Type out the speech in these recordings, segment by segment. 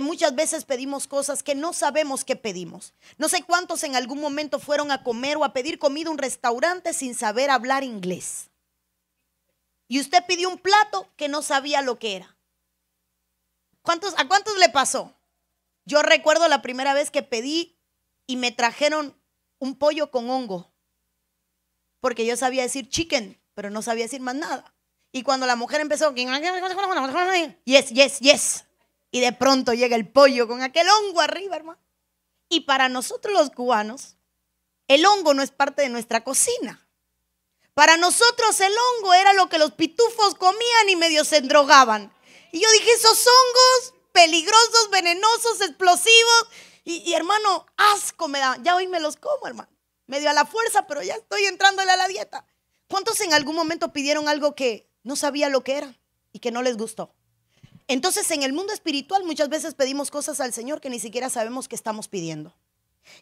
muchas veces pedimos cosas que no sabemos que pedimos. No sé cuántos en algún momento fueron a comer o a pedir comida a un restaurante sin saber hablar inglés. Y usted pidió un plato que no sabía lo que era. ¿Cuántos, ¿A cuántos le pasó? Yo recuerdo la primera vez que pedí y me trajeron un pollo con hongo. Porque yo sabía decir chicken, pero no sabía decir más nada. Y cuando la mujer empezó, yes, yes, yes. Y de pronto llega el pollo con aquel hongo arriba, hermano. Y para nosotros los cubanos, el hongo no es parte de nuestra cocina. Para nosotros el hongo era lo que los pitufos comían y medio se drogaban. Y yo dije, esos hongos peligrosos, venenosos, explosivos. Y, hermano, asco me da. Ya hoy me los como, hermano. Medio a la fuerza, pero ya estoy entrándole a la dieta. ¿Cuántos en algún momento pidieron algo que no sabía lo que era y que no les gustó? Entonces en el mundo espiritual muchas veces pedimos cosas al Señor que ni siquiera sabemos que estamos pidiendo.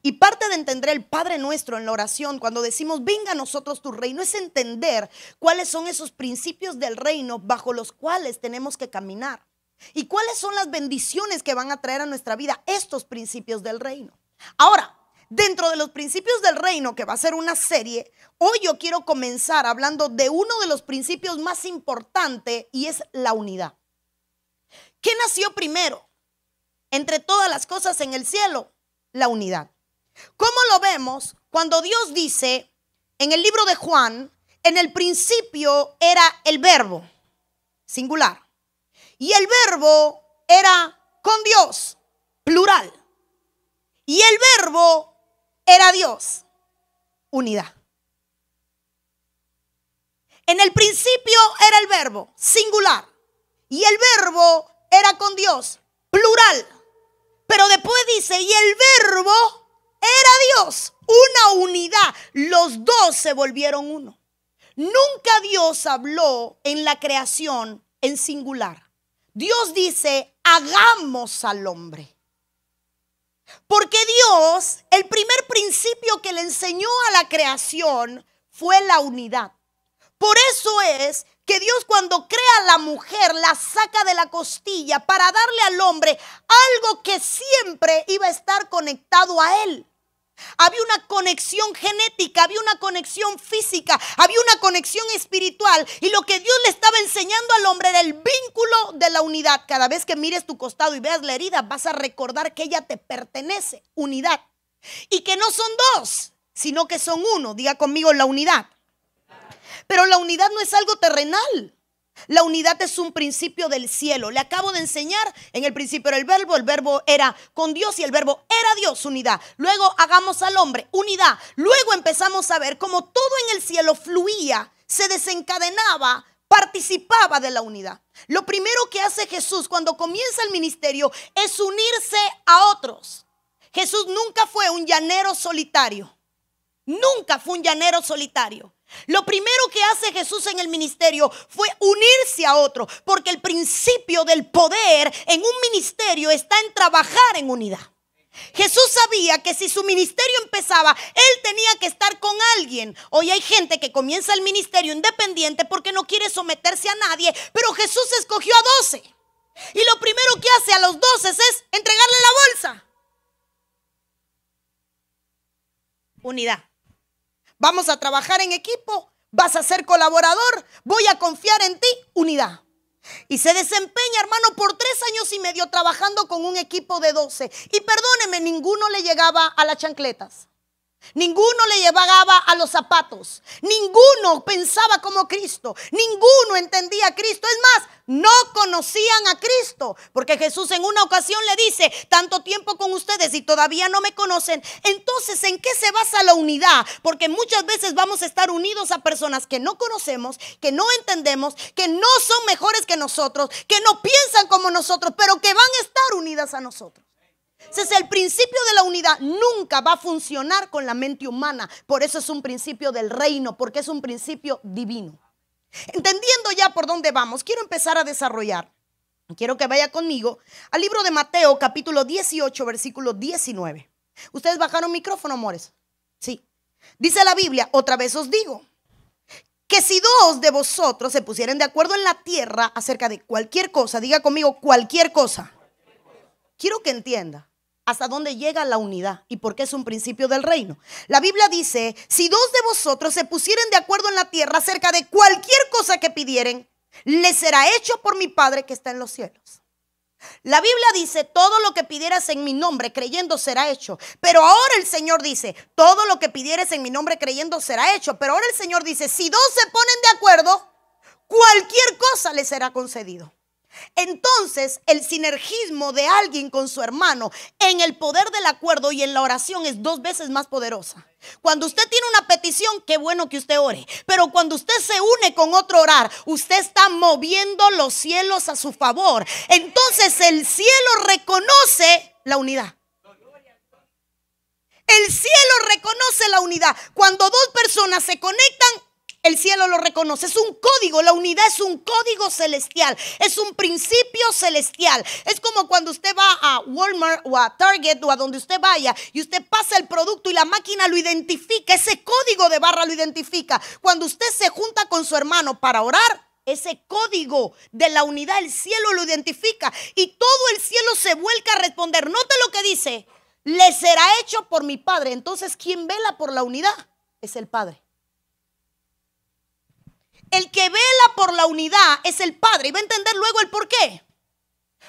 Y parte de entender el Padre nuestro en la oración, cuando decimos, venga a nosotros tu reino, es entender cuáles son esos principios del reino bajo los cuales tenemos que caminar. Y cuáles son las bendiciones que van a traer a nuestra vida estos principios del reino. Ahora, dentro de los principios del reino, que va a ser una serie, hoy yo quiero comenzar hablando de uno de los principios más importantes y es la unidad. ¿Qué nació primero? Entre todas las cosas en el cielo, la unidad. ¿Cómo lo vemos cuando Dios dice en el libro de Juan, en el principio era el verbo, singular, y el verbo era con Dios, plural, y el verbo era Dios, unidad. En el principio era el verbo, singular. Y el verbo era con Dios, plural. Pero después dice, y el verbo era Dios, una unidad. Los dos se volvieron uno. Nunca Dios habló en la creación en singular. Dios dice, hagamos al hombre. Porque Dios, el primer principio que le enseñó a la creación fue la unidad. Por eso es que Dios cuando crea a la mujer la saca de la costilla para darle al hombre algo que siempre iba a estar conectado a él. Había una conexión genética, había una conexión física, había una conexión espiritual. Y lo que Dios le estaba enseñando al hombre era el vínculo de la unidad. Cada vez que mires tu costado y veas la herida, vas a recordar que ella te pertenece, unidad. Y que no son dos, sino que son uno. Diga conmigo la unidad. Pero la unidad no es algo terrenal. La unidad es un principio del cielo. Le acabo de enseñar, en el principio era el verbo, el verbo era con Dios y el verbo era Dios, unidad. Luego hagamos al hombre, unidad. Luego empezamos a ver cómo todo en el cielo fluía, se desencadenaba, participaba de la unidad. Lo primero que hace Jesús cuando comienza el ministerio es unirse a otros. Jesús nunca fue un llanero solitario. Nunca fue un llanero solitario. Lo primero que hace Jesús en el ministerio fue unirse a otro, porque el principio del poder en un ministerio está en trabajar en unidad. Jesús sabía que si su ministerio empezaba, él tenía que estar con alguien. Hoy hay gente que comienza el ministerio independiente porque no quiere someterse a nadie, pero Jesús escogió a doce. Y lo primero que hace a los doce es entregarle la bolsa. Unidad. Vamos a trabajar en equipo, vas a ser colaborador, voy a confiar en ti, unidad. Y se desempeña, hermano, por tres años y medio trabajando con un equipo de doce Y perdóneme, ninguno le llegaba a las chancletas. Ninguno le llevaba a los zapatos. Ninguno pensaba como Cristo. Ninguno entendía a Cristo. Es más, no conocían a Cristo. Porque Jesús en una ocasión le dice, tanto tiempo con ustedes y todavía no me conocen. Entonces, ¿en qué se basa la unidad? Porque muchas veces vamos a estar unidos a personas que no conocemos, que no entendemos, que no son mejores que nosotros, que no piensan como nosotros, pero que van a estar unidas a nosotros. Ese es el principio de la unidad. Nunca va a funcionar con la mente humana. Por eso es un principio del reino, porque es un principio divino. Entendiendo ya por dónde vamos, quiero empezar a desarrollar. Quiero que vaya conmigo al libro de Mateo, capítulo 18, versículo 19. Ustedes bajaron micrófono, amores. Sí. Dice la Biblia, otra vez os digo, que si dos de vosotros se pusieren de acuerdo en la tierra acerca de cualquier cosa, diga conmigo cualquier cosa. Quiero que entienda hasta dónde llega la unidad y por qué es un principio del reino. La Biblia dice, si dos de vosotros se pusieren de acuerdo en la tierra acerca de cualquier cosa que pidieren, les será hecho por mi Padre que está en los cielos. La Biblia dice, todo lo que pidieras en mi nombre creyendo será hecho. Pero ahora el Señor dice, todo lo que pidieras en mi nombre creyendo será hecho. Pero ahora el Señor dice, si dos se ponen de acuerdo, cualquier cosa les será concedido. Entonces, el sinergismo de alguien con su hermano en el poder del acuerdo y en la oración es dos veces más poderosa. Cuando usted tiene una petición, qué bueno que usted ore. Pero cuando usted se une con otro orar, usted está moviendo los cielos a su favor. Entonces el cielo reconoce la unidad. El cielo reconoce la unidad. Cuando dos personas se conectan, el cielo lo reconoce. Es un código, la unidad es un código celestial, es un principio celestial. Es como cuando usted va a Walmart o a Target o a donde usted vaya y usted pasa el producto y la máquina lo identifica, ese código de barra lo identifica. Cuando usted se junta con su hermano para orar, ese código de la unidad, el cielo lo identifica y todo el cielo se vuelca a responder. Note lo que dice, le será hecho por mi Padre. Entonces, ¿quién vela por la unidad? Es el Padre. El que vela por la unidad es el Padre. Y va a entender luego el por qué.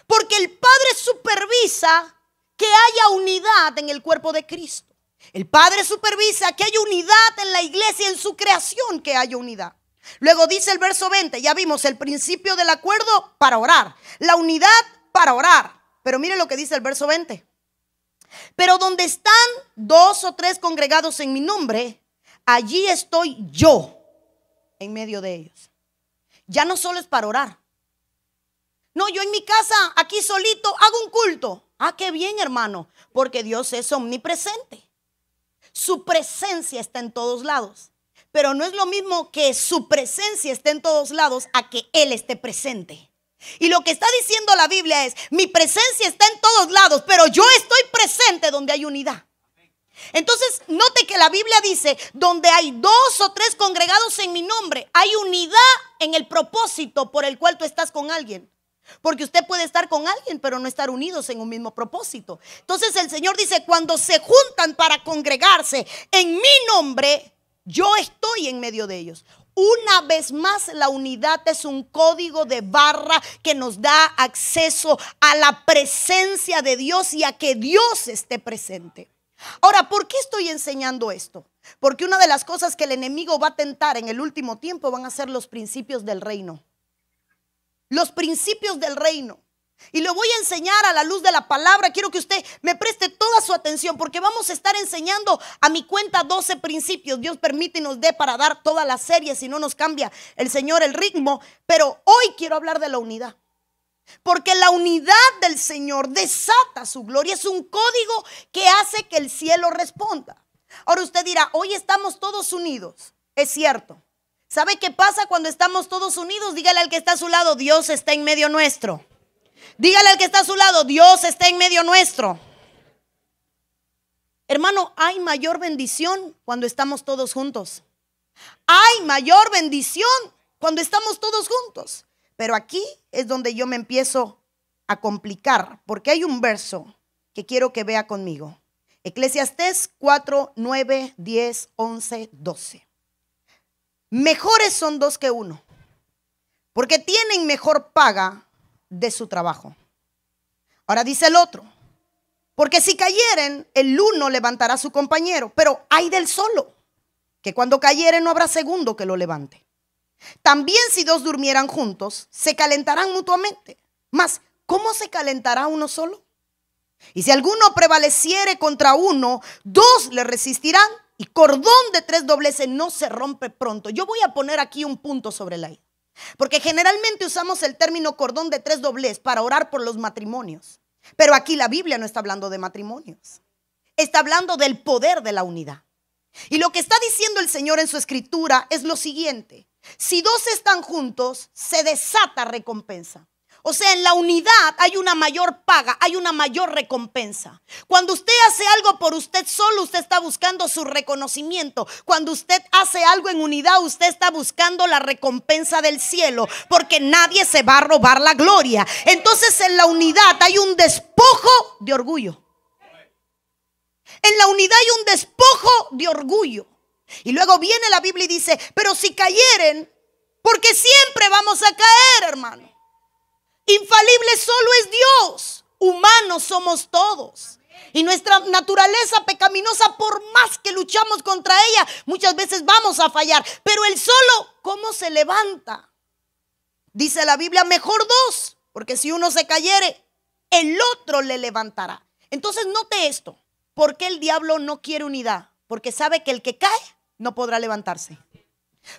Porque el Padre supervisa que haya unidad en el cuerpo de Cristo. El Padre supervisa que haya unidad en la iglesia, en su creación, que haya unidad. Luego dice el verso 20, ya vimos el principio del acuerdo para orar, la unidad para orar. Pero mire lo que dice el verso 20. Pero donde están dos o tres congregados en mi nombre, allí estoy yo en medio de ellos. Ya no solo es para orar. No, yo en mi casa, aquí solito, hago un culto. Ah, qué bien, hermano, porque Dios es omnipresente. Su presencia está en todos lados. Pero no es lo mismo que su presencia esté en todos lados a que Él esté presente. Y lo que está diciendo la Biblia es, mi presencia está en todos lados, pero yo estoy presente donde hay unidad. Entonces, note que la Biblia dice, donde hay dos o tres congregados en mi nombre, hay unidad en el propósito por el cual tú estás con alguien. Porque usted puede estar con alguien, pero no estar unidos en un mismo propósito. Entonces el Señor dice, cuando se juntan para congregarse en mi nombre, yo estoy en medio de ellos. Una vez más, la unidad es un código de barra que nos da acceso a la presencia de Dios y a que Dios esté presente. Ahora, ¿por qué estoy enseñando esto? Porque una de las cosas que el enemigo va a tentar en el último tiempo van a ser los principios del reino. Los principios del reino. Y lo voy a enseñar a la luz de la palabra. Quiero que usted me preste toda su atención porque vamos a estar enseñando a mi cuenta 12 principios. Dios permite y nos dé para dar toda la serie si no nos cambia el Señor el ritmo. Pero hoy quiero hablar de la unidad. Porque la unidad del Señor desata su gloria. Es un código que hace que el cielo responda. Ahora usted dirá, hoy estamos todos unidos. Es cierto. ¿Sabe qué pasa cuando estamos todos unidos? Dígale al que está a su lado, Dios está en medio nuestro. Dígale al que está a su lado, Dios está en medio nuestro. Hermano, hay mayor bendición cuando estamos todos juntos. Hay mayor bendición cuando estamos todos juntos. Pero aquí es donde yo me empiezo a complicar, porque hay un verso que quiero que vea conmigo. Eclesiastés 4, 9, 10, 11, 12. Mejores son dos que uno, porque tienen mejor paga de su trabajo. Ahora dice el otro, porque si cayeren, el uno levantará a su compañero, pero hay del solo, que cuando cayere no habrá segundo que lo levante. También si dos durmieran juntos, se calentarán mutuamente. Mas, ¿cómo se calentará uno solo? Y si alguno prevaleciere contra uno, dos le resistirán. Y cordón de tres dobleces no se rompe pronto. Yo voy a poner aquí un punto sobre la I. Porque generalmente usamos el término cordón de tres dobleces para orar por los matrimonios. Pero aquí la Biblia no está hablando de matrimonios. Está hablando del poder de la unidad. Y lo que está diciendo el Señor en su escritura es lo siguiente. Si dos están juntos, se desata recompensa. O sea, en la unidad hay una mayor paga, hay una mayor recompensa. Cuando usted hace algo por usted solo, usted está buscando su reconocimiento. Cuando usted hace algo en unidad, usted está buscando la recompensa del cielo, porque nadie se va a robar la gloria. Entonces en la unidad hay un despojo de orgullo. En la unidad hay un despojo de orgullo. Y luego viene la Biblia y dice, pero si cayeren, porque siempre vamos a caer, hermano. Infalible solo es Dios, humanos somos todos. Y nuestra naturaleza pecaminosa, por más que luchamos contra ella, muchas veces vamos a fallar. Pero el solo, ¿cómo se levanta? Dice la Biblia, mejor dos, porque si uno se cayere, el otro le levantará. Entonces note esto, Porque el diablo no quiere unidad? Porque sabe que el que cae no podrá levantarse.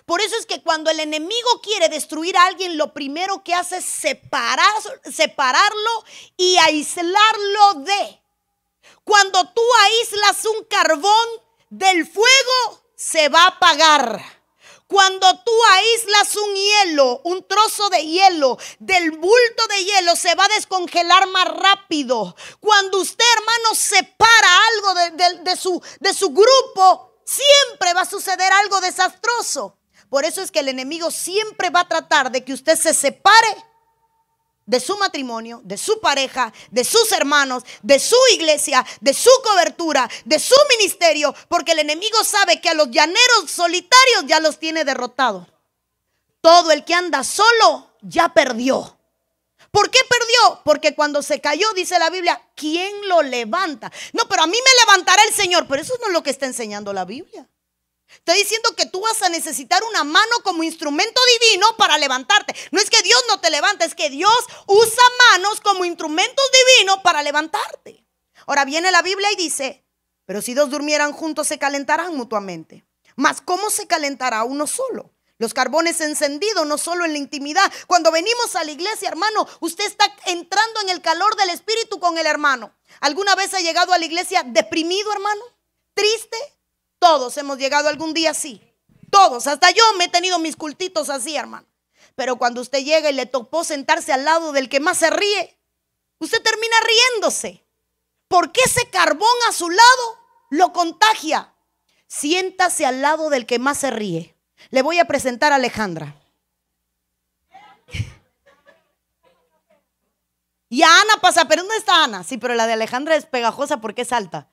Por eso es que cuando el enemigo quiere destruir a alguien, lo primero que hace es separar, separarlo y aislarlo de. Cuando tú aíslas un carbón del fuego, se va a apagar. Cuando tú aíslas un hielo, un trozo de hielo, del bulto de hielo, se va a descongelar más rápido. Cuando usted, hermano, separa algo de, de su, de su grupo, Siempre va a suceder algo desastroso. Por eso es que el enemigo siempre va a tratar de que usted se separe de su matrimonio, de su pareja, de sus hermanos, de su iglesia, de su cobertura, de su ministerio, porque el enemigo sabe que a los llaneros solitarios ya los tiene derrotados. Todo el que anda solo ya perdió. ¿Por qué perdió? Porque cuando se cayó, dice la Biblia, ¿quién lo levanta? No, pero a mí me levantará el Señor. Pero eso no es lo que está enseñando la Biblia. Está diciendo que tú vas a necesitar una mano como instrumento divino para levantarte. No es que Dios no te levante, es que Dios usa manos como instrumentos divinos para levantarte. Ahora viene la Biblia y dice, pero si dos durmieran juntos se calentarán mutuamente. Mas ¿cómo se calentará uno solo? Los carbones encendidos, no solo en la intimidad. Cuando venimos a la iglesia, hermano, usted está entrando en el calor del Espíritu con el hermano. ¿Alguna vez ha llegado a la iglesia deprimido, hermano? ¿Triste? Todos hemos llegado algún día así. Todos. Hasta yo me he tenido mis cultitos así, hermano. Pero cuando usted llega y le topó sentarse al lado del que más se ríe, usted termina riéndose. Porque ese carbón a su lado lo contagia. Siéntase al lado del que más se ríe. Le voy a presentar a Alejandra. Y a Ana pasa, pero ¿dónde está Ana? Sí, pero la de Alejandra es pegajosa porque es alta.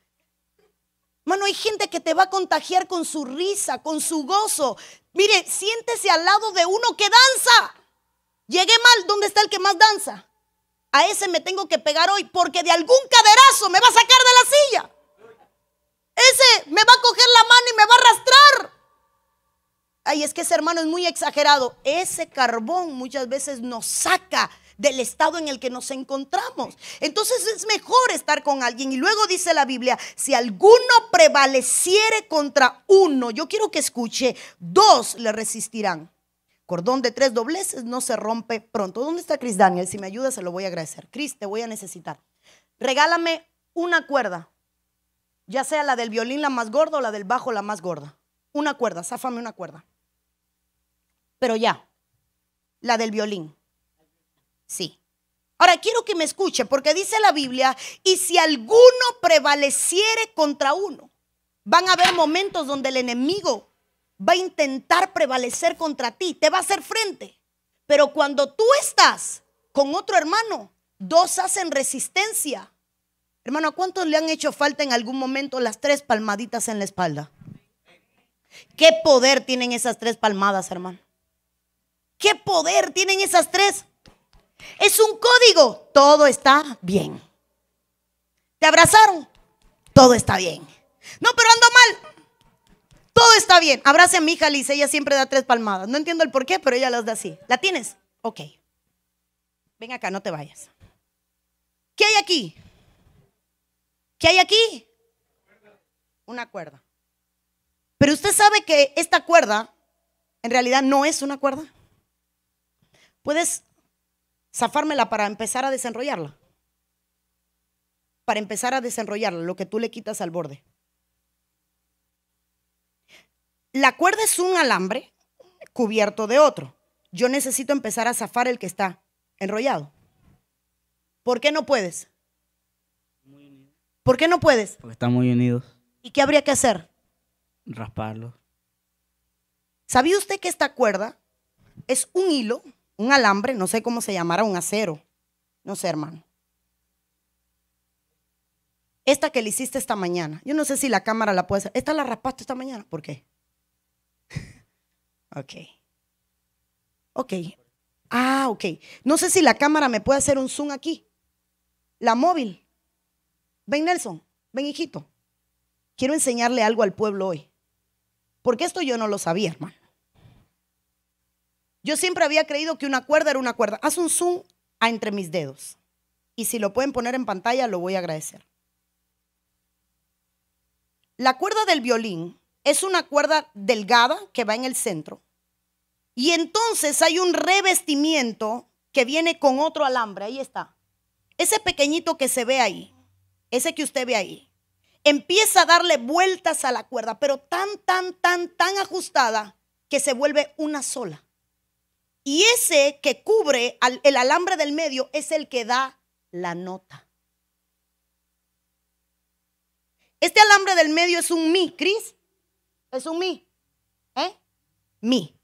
Mano, hay gente que te va a contagiar con su risa, con su gozo. Mire, siéntese al lado de uno que danza. Llegué mal, ¿dónde está el que más danza? A ese me tengo que pegar hoy porque de algún caderazo me va a sacar de la silla. Ese me va a coger la mano y me va a arrastrar ay, es que ese hermano es muy exagerado. Ese carbón muchas veces nos saca del estado en el que nos encontramos. Entonces es mejor estar con alguien. Y luego dice la Biblia, si alguno prevaleciere contra uno, yo quiero que escuche, dos le resistirán. Cordón de tres dobleces no se rompe pronto. ¿Dónde está Chris Daniel? Si me ayuda, se lo voy a agradecer. Chris, te voy a necesitar. Regálame una cuerda, ya sea la del violín la más gorda o la del bajo la más gorda. Una cuerda, záfame una cuerda pero ya, la del violín. Sí. Ahora quiero que me escuche, porque dice la Biblia, y si alguno prevaleciere contra uno, van a haber momentos donde el enemigo va a intentar prevalecer contra ti, te va a hacer frente. Pero cuando tú estás con otro hermano, dos hacen resistencia. Hermano, ¿a cuántos le han hecho falta en algún momento las tres palmaditas en la espalda? ¿Qué poder tienen esas tres palmadas, hermano? ¿Qué poder tienen esas tres? Es un código. Todo está bien. ¿Te abrazaron? Todo está bien. No, pero ando mal. Todo está bien. Abrace a mi hija Liz. Ella siempre da tres palmadas. No entiendo el por qué, pero ella las da así. ¿La tienes? Ok. Ven acá, no te vayas. ¿Qué hay aquí? ¿Qué hay aquí? Una cuerda. Pero usted sabe que esta cuerda en realidad no es una cuerda. ¿Puedes zafármela para empezar a desenrollarla? Para empezar a desenrollarla, lo que tú le quitas al borde. La cuerda es un alambre cubierto de otro. Yo necesito empezar a zafar el que está enrollado. ¿Por qué no puedes? ¿Por qué no puedes? Porque están muy unidos. ¿Y qué habría que hacer? Rasparlo. ¿Sabía usted que esta cuerda es un hilo un alambre, no sé cómo se llamara, un acero. No sé, hermano. Esta que le hiciste esta mañana, yo no sé si la cámara la puede hacer. ¿Esta la raspaste esta mañana? ¿Por qué? ok. Ok. Ah, ok. No sé si la cámara me puede hacer un zoom aquí. La móvil. Ven, Nelson. Ven, hijito. Quiero enseñarle algo al pueblo hoy. Porque esto yo no lo sabía, hermano. Yo siempre había creído que una cuerda era una cuerda. Haz un zoom a entre mis dedos. Y si lo pueden poner en pantalla, lo voy a agradecer. La cuerda del violín es una cuerda delgada que va en el centro. Y entonces hay un revestimiento que viene con otro alambre. Ahí está. Ese pequeñito que se ve ahí, ese que usted ve ahí, empieza a darle vueltas a la cuerda, pero tan, tan, tan, tan ajustada que se vuelve una sola. Y ese que cubre el alambre del medio es el que da la nota. Este alambre del medio es un mi, Cris. Es un mi. ¿Eh? Mi.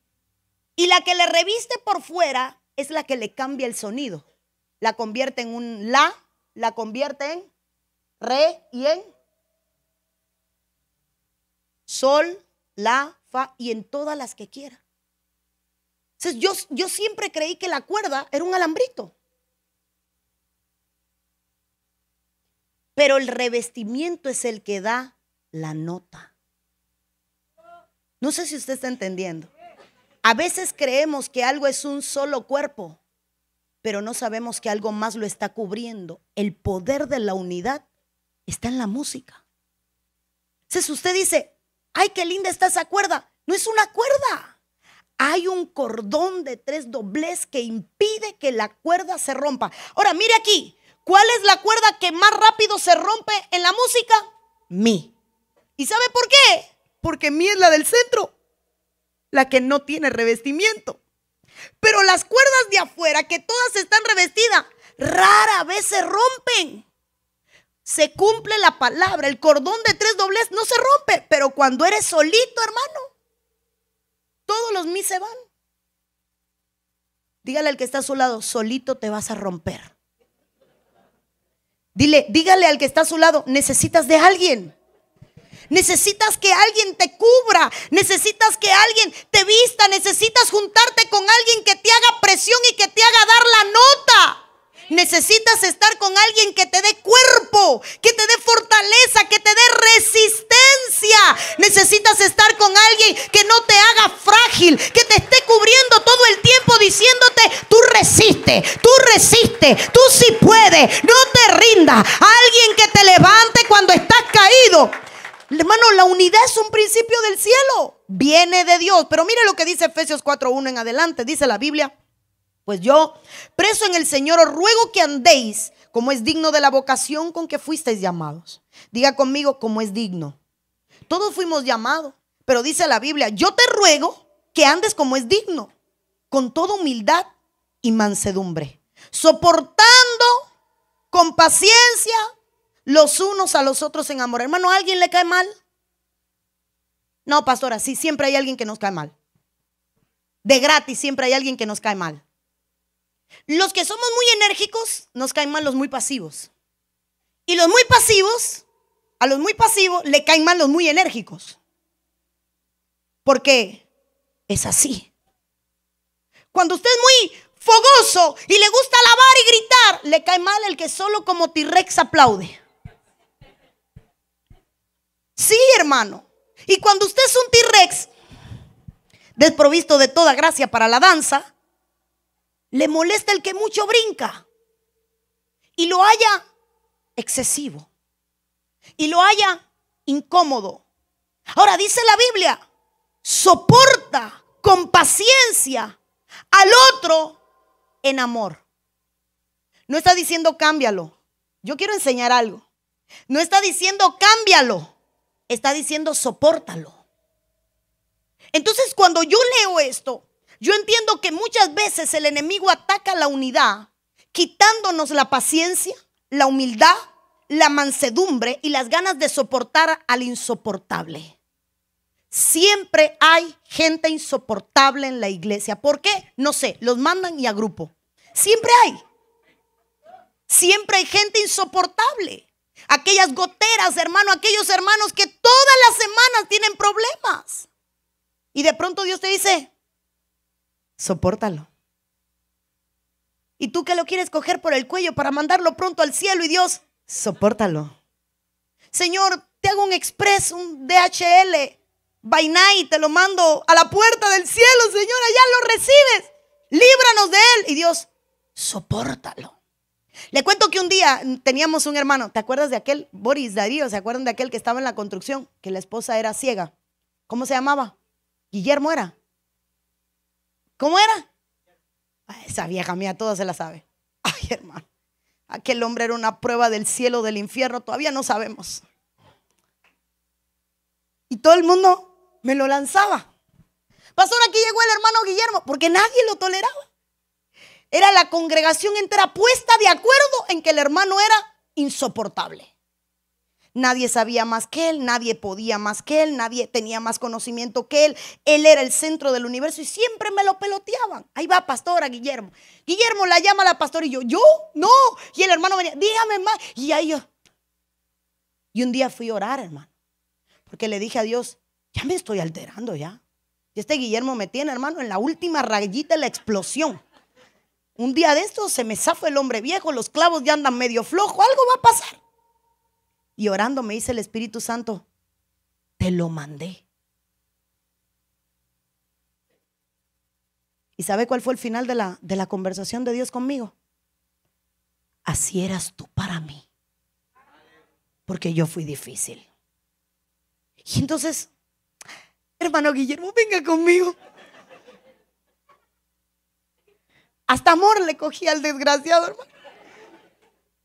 Y la que le reviste por fuera es la que le cambia el sonido. La convierte en un la, la convierte en re y en sol, la, fa y en todas las que quiera yo, yo siempre creí que la cuerda era un alambrito. Pero el revestimiento es el que da la nota. No sé si usted está entendiendo. A veces creemos que algo es un solo cuerpo, pero no sabemos que algo más lo está cubriendo. El poder de la unidad está en la música. Entonces usted dice, ay, qué linda está esa cuerda. No es una cuerda hay un cordón de tres doblez que impide que la cuerda se rompa. Ahora, mire aquí, ¿cuál es la cuerda que más rápido se rompe en la música? Mi. ¿Y sabe por qué? Porque mi es la del centro, la que no tiene revestimiento. Pero las cuerdas de afuera, que todas están revestidas, rara vez se rompen. Se cumple la palabra, el cordón de tres doblez no se rompe, pero cuando eres solito, hermano, todos los mis se van. Dígale al que está a su lado, solito te vas a romper. Dile, dígale al que está a su lado, necesitas de alguien. Necesitas que alguien te cubra, necesitas que alguien te vista, necesitas juntarte con alguien que te haga presión y que te haga dar la nota. Necesitas estar con alguien que te dé cuerpo, que te dé fortaleza, que te dé resistencia. Necesitas estar con alguien que no te haga frágil, que te esté cubriendo todo el tiempo diciéndote, tú resiste, tú resiste, tú sí puedes, no te rindas. Alguien que te levante cuando estás caído. Hermano, la unidad es un principio del cielo. Viene de Dios. Pero mire lo que dice Efesios 4.1 en adelante. Dice la Biblia. Pues yo, preso en el Señor, os ruego que andéis como es digno de la vocación con que fuisteis llamados. Diga conmigo, como es digno. Todos fuimos llamados, pero dice la Biblia, yo te ruego que andes como es digno, con toda humildad y mansedumbre, soportando con paciencia los unos a los otros en amor. Hermano, ¿a alguien le cae mal? No, pastora, sí, siempre hay alguien que nos cae mal. De gratis siempre hay alguien que nos cae mal. Los que somos muy enérgicos nos caen mal los muy pasivos. Y los muy pasivos, a los muy pasivos le caen mal los muy enérgicos. Porque es así. Cuando usted es muy fogoso y le gusta lavar y gritar, le cae mal el que solo como T-Rex aplaude. Sí, hermano. Y cuando usted es un T-Rex, desprovisto de toda gracia para la danza, le molesta el que mucho brinca y lo haya excesivo y lo haya incómodo. Ahora dice la Biblia, soporta con paciencia al otro en amor. No está diciendo cámbialo. Yo quiero enseñar algo. No está diciendo cámbialo. Está diciendo soportalo. Entonces cuando yo leo esto, yo entiendo que muchas veces el enemigo ataca la unidad quitándonos la paciencia, la humildad, la mansedumbre y las ganas de soportar al insoportable. Siempre hay gente insoportable en la iglesia. ¿Por qué? No sé, los mandan y agrupo. Siempre hay. Siempre hay gente insoportable. Aquellas goteras, hermano, aquellos hermanos que todas las semanas tienen problemas. Y de pronto Dios te dice, Sopórtalo. Y tú que lo quieres coger por el cuello para mandarlo pronto al cielo y Dios, sopórtalo. Señor, te hago un express, un DHL, by night, te lo mando a la puerta del cielo, Señor, allá lo recibes. Líbranos de él. Y Dios, sopórtalo. Le cuento que un día teníamos un hermano, ¿te acuerdas de aquel? Boris Darío, ¿se acuerdan de aquel que estaba en la construcción? Que la esposa era ciega. ¿Cómo se llamaba? Guillermo era. ¿Cómo era? Esa vieja mía toda se la sabe. Ay, hermano. Aquel hombre era una prueba del cielo, del infierno, todavía no sabemos. Y todo el mundo me lo lanzaba. ahora aquí llegó el hermano Guillermo, porque nadie lo toleraba. Era la congregación entera puesta de acuerdo en que el hermano era insoportable. Nadie sabía más que él, nadie podía más que él, nadie tenía más conocimiento que él. Él era el centro del universo y siempre me lo peloteaban. Ahí va pastora Guillermo. Guillermo la llama a la pastora y yo, ¿yo? No. Y el hermano venía, dígame más. Y ahí yo. Y un día fui a orar, hermano. Porque le dije a Dios, ya me estoy alterando ya. Y este Guillermo me tiene, hermano, en la última rayita de la explosión. Un día de estos se me zafa el hombre viejo, los clavos ya andan medio flojo, algo va a pasar. Y orando me dice el Espíritu Santo, te lo mandé. ¿Y sabe cuál fue el final de la, de la conversación de Dios conmigo? Así eras tú para mí. Porque yo fui difícil. Y entonces, hermano Guillermo, venga conmigo. Hasta amor le cogí al desgraciado, hermano.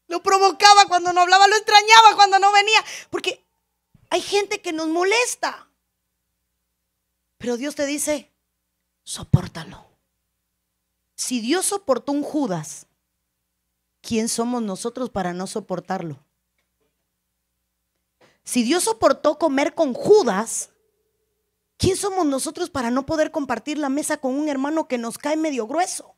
Lo provocaba cuando no hablaba, lo extrañaba cuando no venía. Porque hay gente que nos molesta. Pero Dios te dice, sopórtalo. Si Dios soportó un Judas, ¿quién somos nosotros para no soportarlo? Si Dios soportó comer con Judas, ¿quién somos nosotros para no poder compartir la mesa con un hermano que nos cae medio grueso?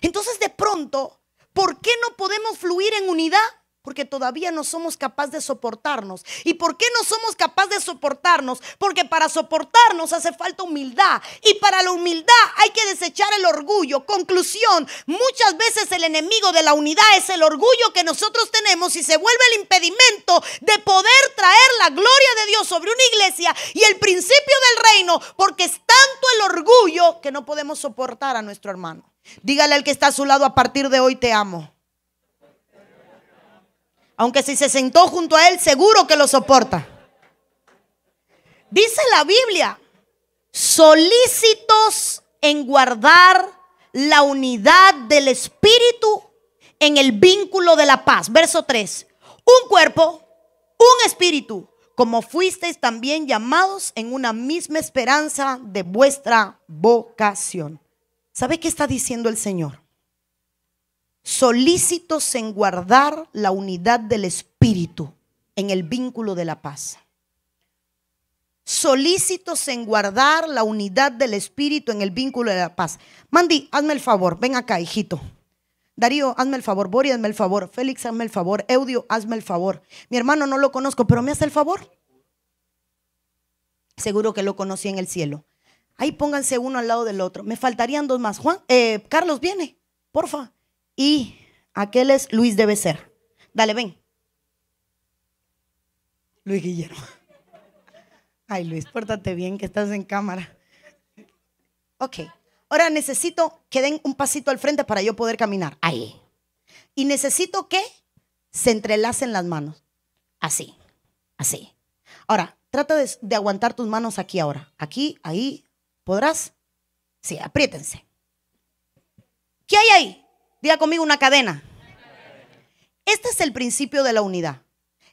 Entonces de pronto ¿Por qué no podemos fluir en unidad? Porque todavía no somos capaces de soportarnos. ¿Y por qué no somos capaces de soportarnos? Porque para soportarnos hace falta humildad. Y para la humildad hay que desechar el orgullo. Conclusión, muchas veces el enemigo de la unidad es el orgullo que nosotros tenemos y se vuelve el impedimento de poder traer la gloria de Dios sobre una iglesia y el principio del reino, porque es tanto el orgullo que no podemos soportar a nuestro hermano. Dígale al que está a su lado, a partir de hoy te amo. Aunque si se sentó junto a él, seguro que lo soporta. Dice la Biblia, solícitos en guardar la unidad del espíritu en el vínculo de la paz. Verso 3. Un cuerpo, un espíritu, como fuisteis también llamados en una misma esperanza de vuestra vocación. ¿Sabe qué está diciendo el Señor? Solícitos en guardar la unidad del Espíritu en el vínculo de la paz. Solícitos en guardar la unidad del Espíritu en el vínculo de la paz. Mandy, hazme el favor, ven acá, hijito. Darío, hazme el favor. Bori, hazme el favor. Félix, hazme el favor. Eudio, hazme el favor. Mi hermano no lo conozco, pero me hace el favor. Seguro que lo conocí en el cielo. Ahí pónganse uno al lado del otro. Me faltarían dos más. Juan, eh, Carlos, viene, porfa. Y aquel es Luis debe ser. Dale, ven. Luis Guillermo. Ay, Luis, pórtate bien que estás en cámara. Ok. Ahora necesito que den un pasito al frente para yo poder caminar. Ahí. Y necesito que se entrelacen las manos. Así. Así. Ahora, trata de, de aguantar tus manos aquí ahora. Aquí, ahí, ¿Podrás? Sí, apriétense. ¿Qué hay ahí? Diga conmigo una cadena. Este es el principio de la unidad.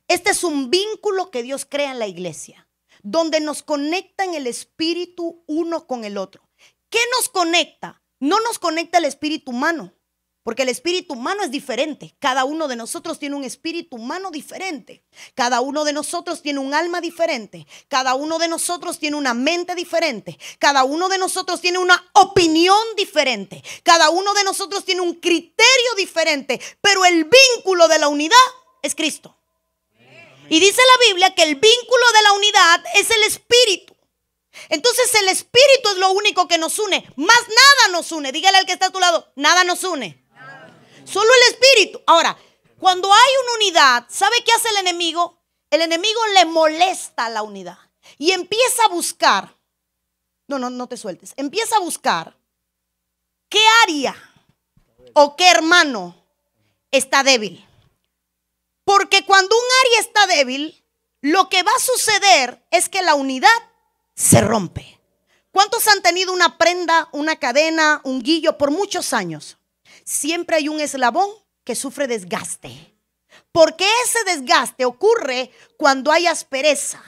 Este es un vínculo que Dios crea en la iglesia, donde nos conecta en el espíritu uno con el otro. ¿Qué nos conecta? No nos conecta el espíritu humano. Porque el espíritu humano es diferente. Cada uno de nosotros tiene un espíritu humano diferente. Cada uno de nosotros tiene un alma diferente. Cada uno de nosotros tiene una mente diferente. Cada uno de nosotros tiene una opinión diferente. Cada uno de nosotros tiene un criterio diferente. Pero el vínculo de la unidad es Cristo. Y dice la Biblia que el vínculo de la unidad es el espíritu. Entonces el espíritu es lo único que nos une. Más nada nos une. Dígale al que está a tu lado, nada nos une. Solo el espíritu. Ahora, cuando hay una unidad, ¿sabe qué hace el enemigo? El enemigo le molesta la unidad y empieza a buscar. No, no, no te sueltes. Empieza a buscar qué área o qué hermano está débil. Porque cuando un área está débil, lo que va a suceder es que la unidad se rompe. ¿Cuántos han tenido una prenda, una cadena, un guillo por muchos años? siempre hay un eslabón que sufre desgaste. Porque ese desgaste ocurre cuando hay aspereza.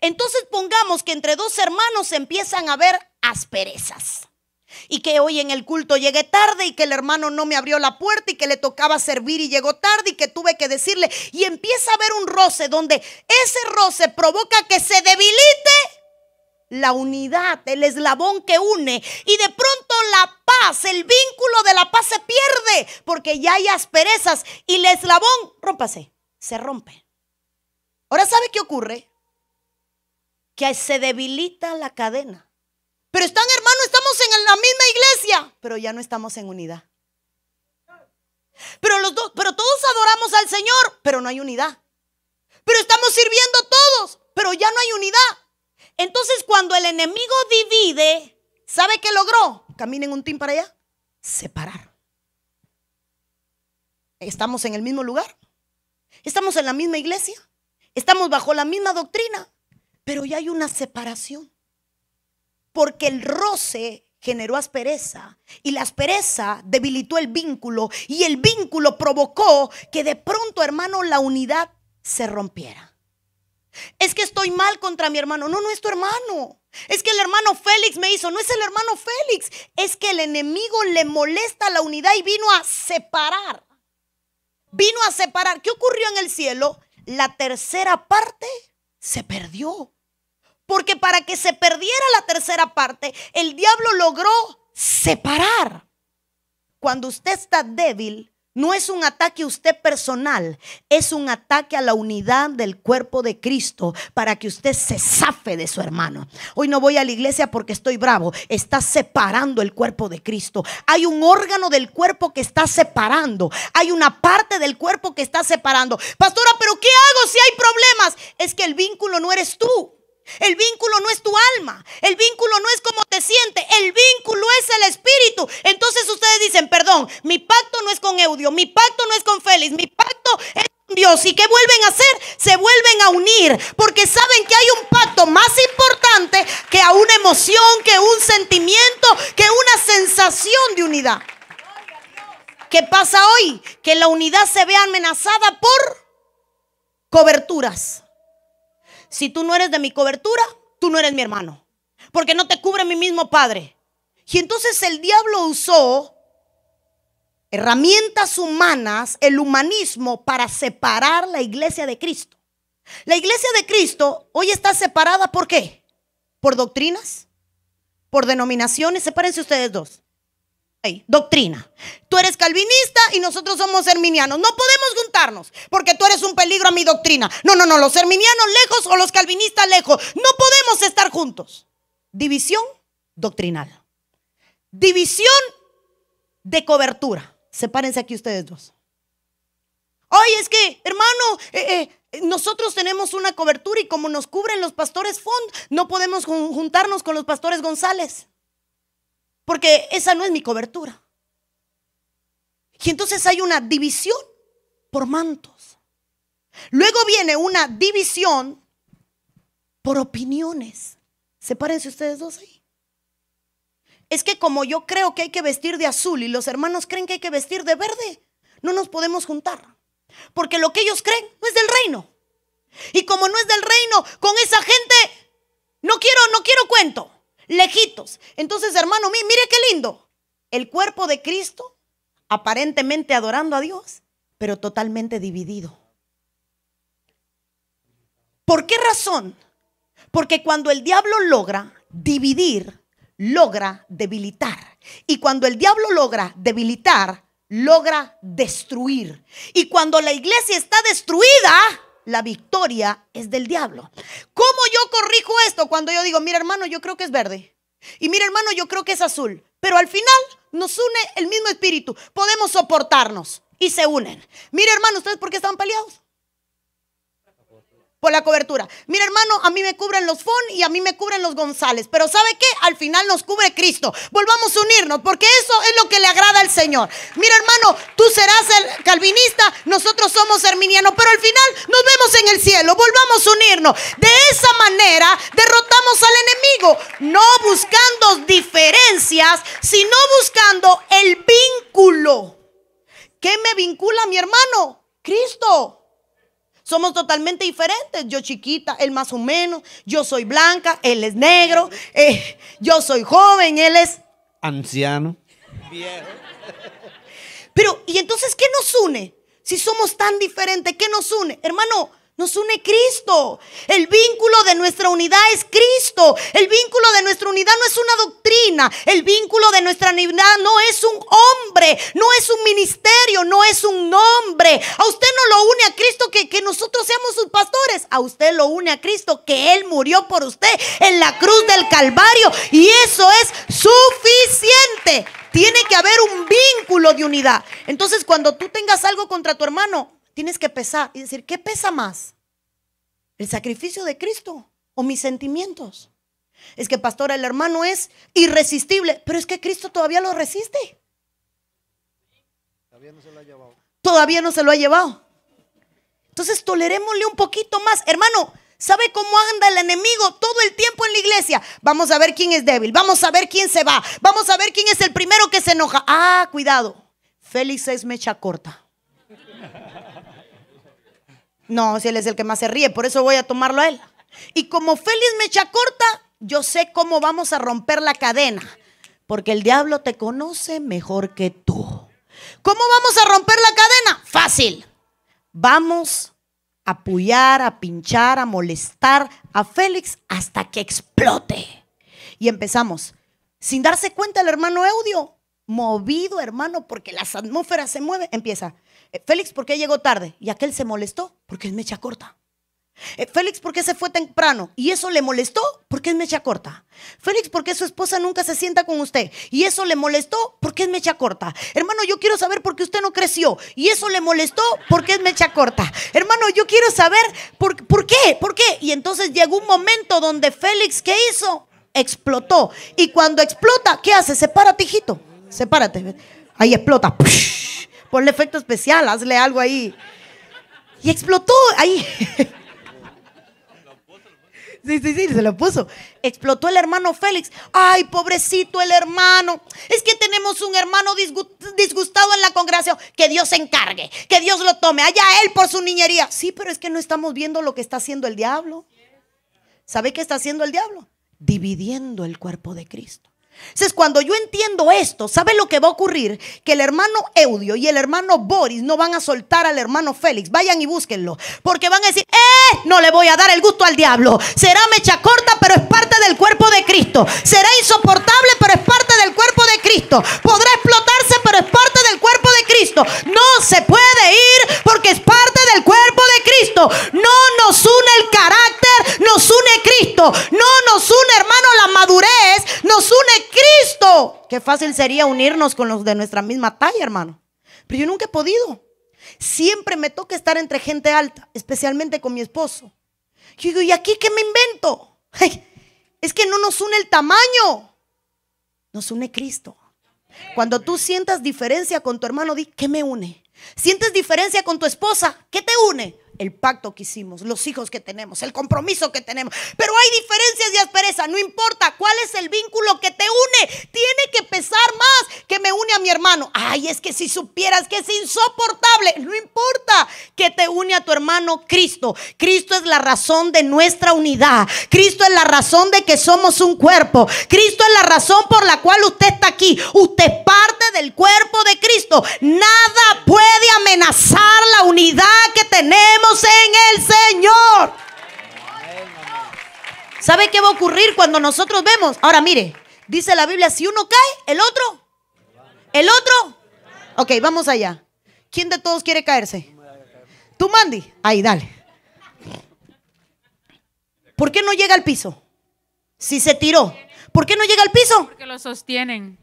Entonces pongamos que entre dos hermanos empiezan a haber asperezas. Y que hoy en el culto llegué tarde y que el hermano no me abrió la puerta y que le tocaba servir y llegó tarde y que tuve que decirle. Y empieza a haber un roce donde ese roce provoca que se debilite la unidad, el eslabón que une. Y de pronto la paz, el vínculo de la paz se pierde porque ya hay asperezas y el eslabón, rómpase, se rompe. Ahora, ¿sabe qué ocurre? Que se debilita la cadena. Pero están hermanos, estamos en la misma iglesia, pero ya no estamos en unidad. Pero, los dos, pero todos adoramos al Señor, pero no hay unidad. Pero estamos sirviendo todos, pero ya no hay unidad. Entonces cuando el enemigo divide, ¿sabe qué logró? Caminen un team para allá. Separar. Estamos en el mismo lugar. Estamos en la misma iglesia. Estamos bajo la misma doctrina. Pero ya hay una separación. Porque el roce generó aspereza y la aspereza debilitó el vínculo y el vínculo provocó que de pronto, hermano, la unidad se rompiera. Es que estoy mal contra mi hermano. No, no es tu hermano. Es que el hermano Félix me hizo. No es el hermano Félix. Es que el enemigo le molesta la unidad y vino a separar. Vino a separar. ¿Qué ocurrió en el cielo? La tercera parte se perdió. Porque para que se perdiera la tercera parte, el diablo logró separar. Cuando usted está débil, no es un ataque a usted personal, es un ataque a la unidad del cuerpo de Cristo para que usted se zafe de su hermano. Hoy no voy a la iglesia porque estoy bravo. Está separando el cuerpo de Cristo. Hay un órgano del cuerpo que está separando. Hay una parte del cuerpo que está separando. Pastora, pero ¿qué hago si hay problemas? Es que el vínculo no eres tú. El vínculo no es tu alma, el vínculo no es cómo te sientes, el vínculo es el espíritu. Entonces ustedes dicen, perdón, mi pacto no es con Eudio, mi pacto no es con Félix, mi pacto es con Dios. ¿Y qué vuelven a hacer? Se vuelven a unir, porque saben que hay un pacto más importante que a una emoción, que un sentimiento, que una sensación de unidad. ¿Qué pasa hoy? Que la unidad se ve amenazada por coberturas si tú no eres de mi cobertura, tú no eres mi hermano, porque no te cubre mi mismo padre. Y entonces el diablo usó herramientas humanas, el humanismo, para separar la iglesia de Cristo. La iglesia de Cristo hoy está separada, ¿por qué? ¿Por doctrinas? ¿Por denominaciones? Sepárense ustedes dos doctrina. Tú eres calvinista y nosotros somos herminianos. No podemos juntarnos porque tú eres un peligro a mi doctrina. No, no, no, los herminianos lejos o los calvinistas lejos. No podemos estar juntos. División doctrinal. División de cobertura. Sepárense aquí ustedes dos. Ay, es que, hermano, eh, eh, nosotros tenemos una cobertura y como nos cubren los pastores Fond, no podemos juntarnos con los pastores González porque esa no es mi cobertura. Y entonces hay una división por mantos. Luego viene una división por opiniones. Sepárense ustedes dos ahí. Es que como yo creo que hay que vestir de azul y los hermanos creen que hay que vestir de verde, no nos podemos juntar. Porque lo que ellos creen no es del reino. Y como no es del reino, con esa gente no quiero, no quiero cuento lejitos. Entonces, hermano, mire qué lindo. El cuerpo de Cristo, aparentemente adorando a Dios, pero totalmente dividido. ¿Por qué razón? Porque cuando el diablo logra dividir, logra debilitar. Y cuando el diablo logra debilitar, logra destruir. Y cuando la iglesia está destruida, la victoria es del diablo. ¿Cómo yo corrijo esto cuando yo digo, mira hermano, yo creo que es verde? Y mira hermano, yo creo que es azul. Pero al final nos une el mismo espíritu. Podemos soportarnos y se unen. Mira hermano, ¿ustedes por qué estaban peleados? por la cobertura. Mira, hermano, a mí me cubren los Fon y a mí me cubren los González, pero ¿sabe qué? Al final nos cubre Cristo. Volvamos a unirnos, porque eso es lo que le agrada al Señor. Mira, hermano, tú serás el calvinista, nosotros somos herminianos pero al final nos vemos en el cielo. Volvamos a unirnos. De esa manera derrotamos al enemigo, no buscando diferencias, sino buscando el vínculo. ¿Qué me vincula mi hermano? Cristo. Somos totalmente diferentes. Yo chiquita, él más o menos. Yo soy blanca, él es negro. Eh, yo soy joven, él es... Anciano. Viejo. Pero, ¿y entonces qué nos une? Si somos tan diferentes, ¿qué nos une? Hermano, nos une Cristo. El vínculo de nuestra unidad es Cristo. El vínculo de nuestra unidad no es una doctrina. El vínculo de nuestra unidad no es un hombre, no es un ministerio, no es un nombre. A usted no lo une a Cristo que, que nosotros seamos sus pastores. A usted lo une a Cristo que Él murió por usted en la cruz del Calvario. Y eso es suficiente. Tiene que haber un vínculo de unidad. Entonces cuando tú tengas algo contra tu hermano, tienes que pesar y decir, ¿qué pesa más? ¿El sacrificio de Cristo o mis sentimientos? Es que, pastora, el hermano es irresistible, pero es que Cristo todavía lo resiste. Todavía no se lo ha llevado. Todavía no se lo ha llevado. Entonces, tolerémosle un poquito más. Hermano, ¿Sabe cómo anda el enemigo todo el tiempo en la iglesia? Vamos a ver quién es débil, vamos a ver quién se va, vamos a ver quién es el primero que se enoja. Ah, cuidado. Félix es mecha corta. No, si él es el que más se ríe, por eso voy a tomarlo a él. Y como Félix me echa corta, yo sé cómo vamos a romper la cadena, porque el diablo te conoce mejor que tú. ¿Cómo vamos a romper la cadena? Fácil. Vamos a apoyar, a pinchar, a molestar a Félix hasta que explote. Y empezamos. Sin darse cuenta el hermano Eudio, movido hermano, porque las atmósferas se mueven, empieza. Eh, Félix, ¿por qué llegó tarde? Y aquel se molestó porque es mecha corta. Eh, Félix, ¿por qué se fue temprano? Y eso le molestó porque es mecha corta. Félix, ¿por qué su esposa nunca se sienta con usted? Y eso le molestó porque es mecha corta. Hermano, yo quiero saber por qué usted no creció. Y eso le molestó porque es mecha corta. Hermano, yo quiero saber por, por qué, por qué. Y entonces llegó un momento donde Félix, ¿qué hizo? Explotó. Y cuando explota, ¿qué hace? Sepárate, hijito. Sepárate. Ahí explota. ¡Push! el efecto especial, hazle algo ahí. Y explotó ahí. Sí, sí, sí, se lo puso. Explotó el hermano Félix. Ay, pobrecito el hermano. Es que tenemos un hermano disgustado en la congregación. Que Dios se encargue, que Dios lo tome. Allá él por su niñería. Sí, pero es que no estamos viendo lo que está haciendo el diablo. ¿Sabe qué está haciendo el diablo? Dividiendo el cuerpo de Cristo. Entonces, cuando yo entiendo esto, ¿sabe lo que va a ocurrir? Que el hermano Eudio y el hermano Boris no van a soltar al hermano Félix. Vayan y búsquenlo. Porque van a decir, ¡eh! No le voy a dar el gusto al diablo. Será mecha corta, pero es parte del cuerpo de Cristo. Será insoportable, pero es parte del cuerpo de Cristo. Podrá explotarse, pero es parte del cuerpo Cristo. No se puede ir porque es parte del cuerpo de Cristo. No nos une el carácter, nos une Cristo. No nos une, hermano, la madurez, nos une Cristo. Qué fácil sería unirnos con los de nuestra misma talla, hermano. Pero yo nunca he podido. Siempre me toca estar entre gente alta, especialmente con mi esposo. Yo digo, ¿y aquí qué me invento? es que no nos une el tamaño, nos une Cristo. Cuando tú sientas diferencia con tu hermano, di, ¿qué me une? ¿Sientes diferencia con tu esposa? ¿Qué te une? el pacto que hicimos, los hijos que tenemos, el compromiso que tenemos. Pero hay diferencias y aspereza, no importa cuál es el vínculo que te une, tiene que pesar más que me une a mi hermano. Ay, es que si supieras que es insoportable, no importa que te une a tu hermano Cristo. Cristo es la razón de nuestra unidad. Cristo es la razón de que somos un cuerpo. Cristo es la razón por la cual usted está aquí. Usted es parte del cuerpo de Cristo. Nada puede amenazar la unidad que tenemos en el Señor. ¿Sabe qué va a ocurrir cuando nosotros vemos? Ahora mire, dice la Biblia, si uno cae, el otro. ¿El otro? Ok, vamos allá. ¿Quién de todos quiere caerse? ¿Tú, Mandy? Ahí, dale. ¿Por qué no llega al piso? Si se tiró. ¿Por qué no llega al piso? Porque lo sostienen.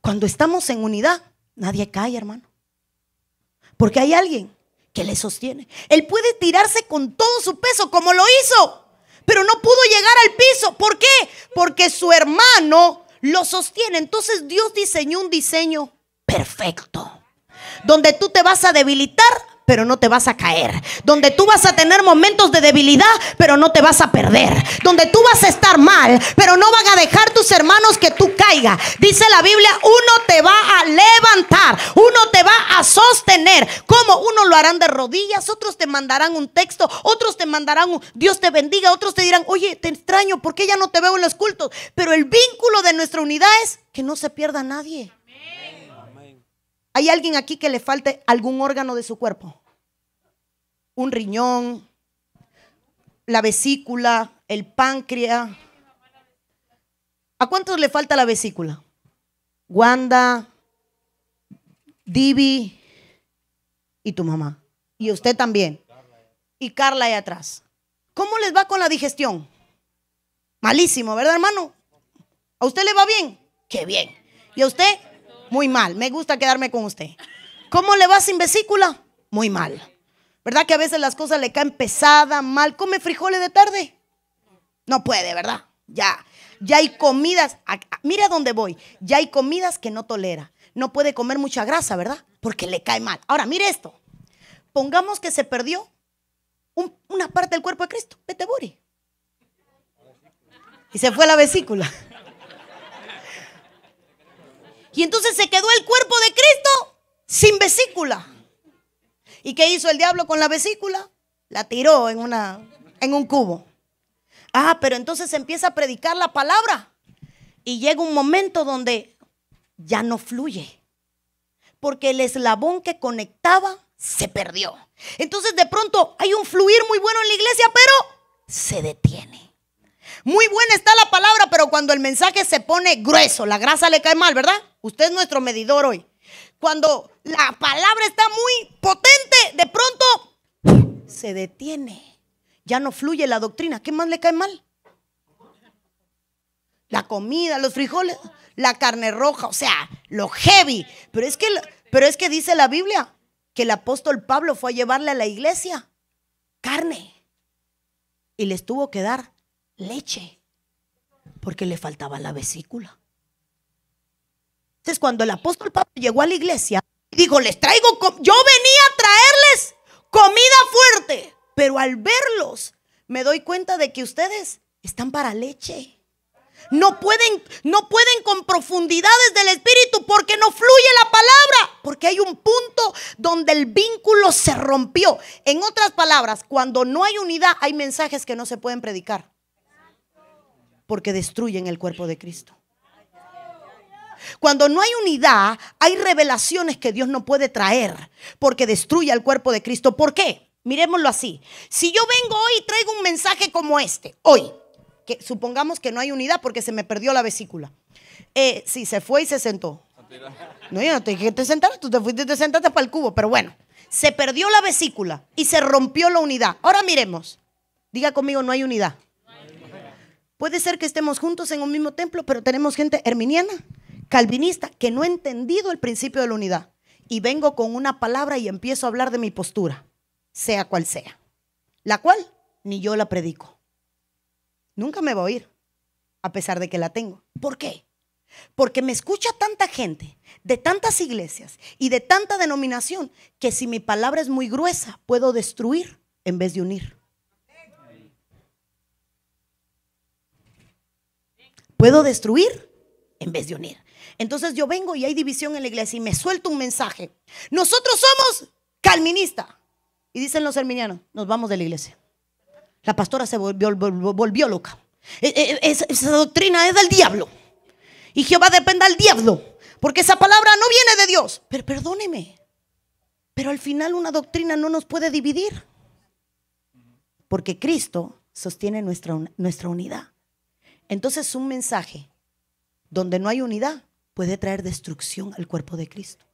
Cuando estamos en unidad, nadie cae, hermano. Porque hay alguien que le sostiene. Él puede tirarse con todo su peso como lo hizo, pero no pudo llegar al piso. ¿Por qué? Porque su hermano lo sostiene. Entonces Dios diseñó un diseño perfecto, donde tú te vas a debilitar pero no te vas a caer. Donde tú vas a tener momentos de debilidad, pero no te vas a perder. Donde tú vas a estar mal, pero no van a dejar tus hermanos que tú caiga. Dice la Biblia, uno te va a levantar, uno te va a sostener. Como uno lo harán de rodillas, otros te mandarán un texto, otros te mandarán un Dios te bendiga, otros te dirán, oye, te extraño, porque ya no te veo en los cultos? Pero el vínculo de nuestra unidad es que no se pierda nadie. ¿Hay alguien aquí que le falte algún órgano de su cuerpo? Un riñón, la vesícula, el páncreas. ¿A cuántos le falta la vesícula? Wanda, Divi y tu mamá. Y usted también. Y Carla ahí atrás. ¿Cómo les va con la digestión? Malísimo, ¿verdad, hermano? ¿A usted le va bien? Qué bien. ¿Y a usted? Muy mal. Me gusta quedarme con usted. ¿Cómo le va sin vesícula? Muy mal. ¿Verdad que a veces las cosas le caen pesada, mal? ¿Come frijoles de tarde? No puede, ¿verdad? Ya. Ya hay comidas. Mira dónde voy. Ya hay comidas que no tolera. No puede comer mucha grasa, ¿verdad? Porque le cae mal. Ahora, mire esto. Pongamos que se perdió una parte del cuerpo de Cristo. Vete, Y se fue la vesícula. Y entonces se quedó el cuerpo de Cristo sin vesícula. ¿Y qué hizo el diablo con la vesícula? La tiró en, una, en un cubo. Ah, pero entonces empieza a predicar la palabra. Y llega un momento donde ya no fluye. Porque el eslabón que conectaba se perdió. Entonces de pronto hay un fluir muy bueno en la iglesia, pero se detiene. Muy buena está la palabra, pero cuando el mensaje se pone grueso, la grasa le cae mal, ¿verdad? Usted es nuestro medidor hoy. Cuando la palabra está muy potente, de pronto se detiene. Ya no fluye la doctrina. ¿Qué más le cae mal? La comida, los frijoles, la carne roja, o sea, lo heavy. Pero es que, pero es que dice la Biblia que el apóstol Pablo fue a llevarle a la iglesia carne y les tuvo que dar leche, porque le faltaba la vesícula. Entonces, cuando el apóstol Pablo llegó a la iglesia, dijo, les traigo, yo venía a traerles comida fuerte, pero al verlos me doy cuenta de que ustedes están para leche. No pueden, no pueden con profundidades del Espíritu porque no fluye la palabra, porque hay un punto donde el vínculo se rompió. En otras palabras, cuando no hay unidad hay mensajes que no se pueden predicar porque destruyen el cuerpo de Cristo. Cuando no hay unidad, hay revelaciones que Dios no puede traer porque destruye el cuerpo de Cristo. ¿Por qué? Miremoslo así. Si yo vengo hoy y traigo un mensaje como este, hoy, que supongamos que no hay unidad porque se me perdió la vesícula. Eh, sí, se fue y se sentó. No, yo no te dije que te sentaras, tú te fuiste y te sentaste para el cubo, pero bueno, se perdió la vesícula y se rompió la unidad. Ahora miremos, diga conmigo, no hay unidad. Puede ser que estemos juntos en un mismo templo, pero tenemos gente herminiana, calvinista, que no ha entendido el principio de la unidad. Y vengo con una palabra y empiezo a hablar de mi postura, sea cual sea, la cual ni yo la predico. Nunca me va a oír, a pesar de que la tengo. ¿Por qué? Porque me escucha tanta gente, de tantas iglesias y de tanta denominación, que si mi palabra es muy gruesa, puedo destruir en vez de unir. puedo destruir en vez de unir. Entonces yo vengo y hay división en la iglesia y me suelto un mensaje. Nosotros somos calministas Y dicen los herminianos, nos vamos de la iglesia. La pastora se volvió, loca. E, e, e, esa, doctrina es del diablo. Y Jehová depende al diablo. Porque esa palabra no viene de Dios. Pero perdóneme. Pero al final una doctrina no nos puede dividir. Porque Cristo sostiene nuestra, nuestra unidad. Entonces un mensaje donde no hay unidad puede traer destrucción al cuerpo de Cristo.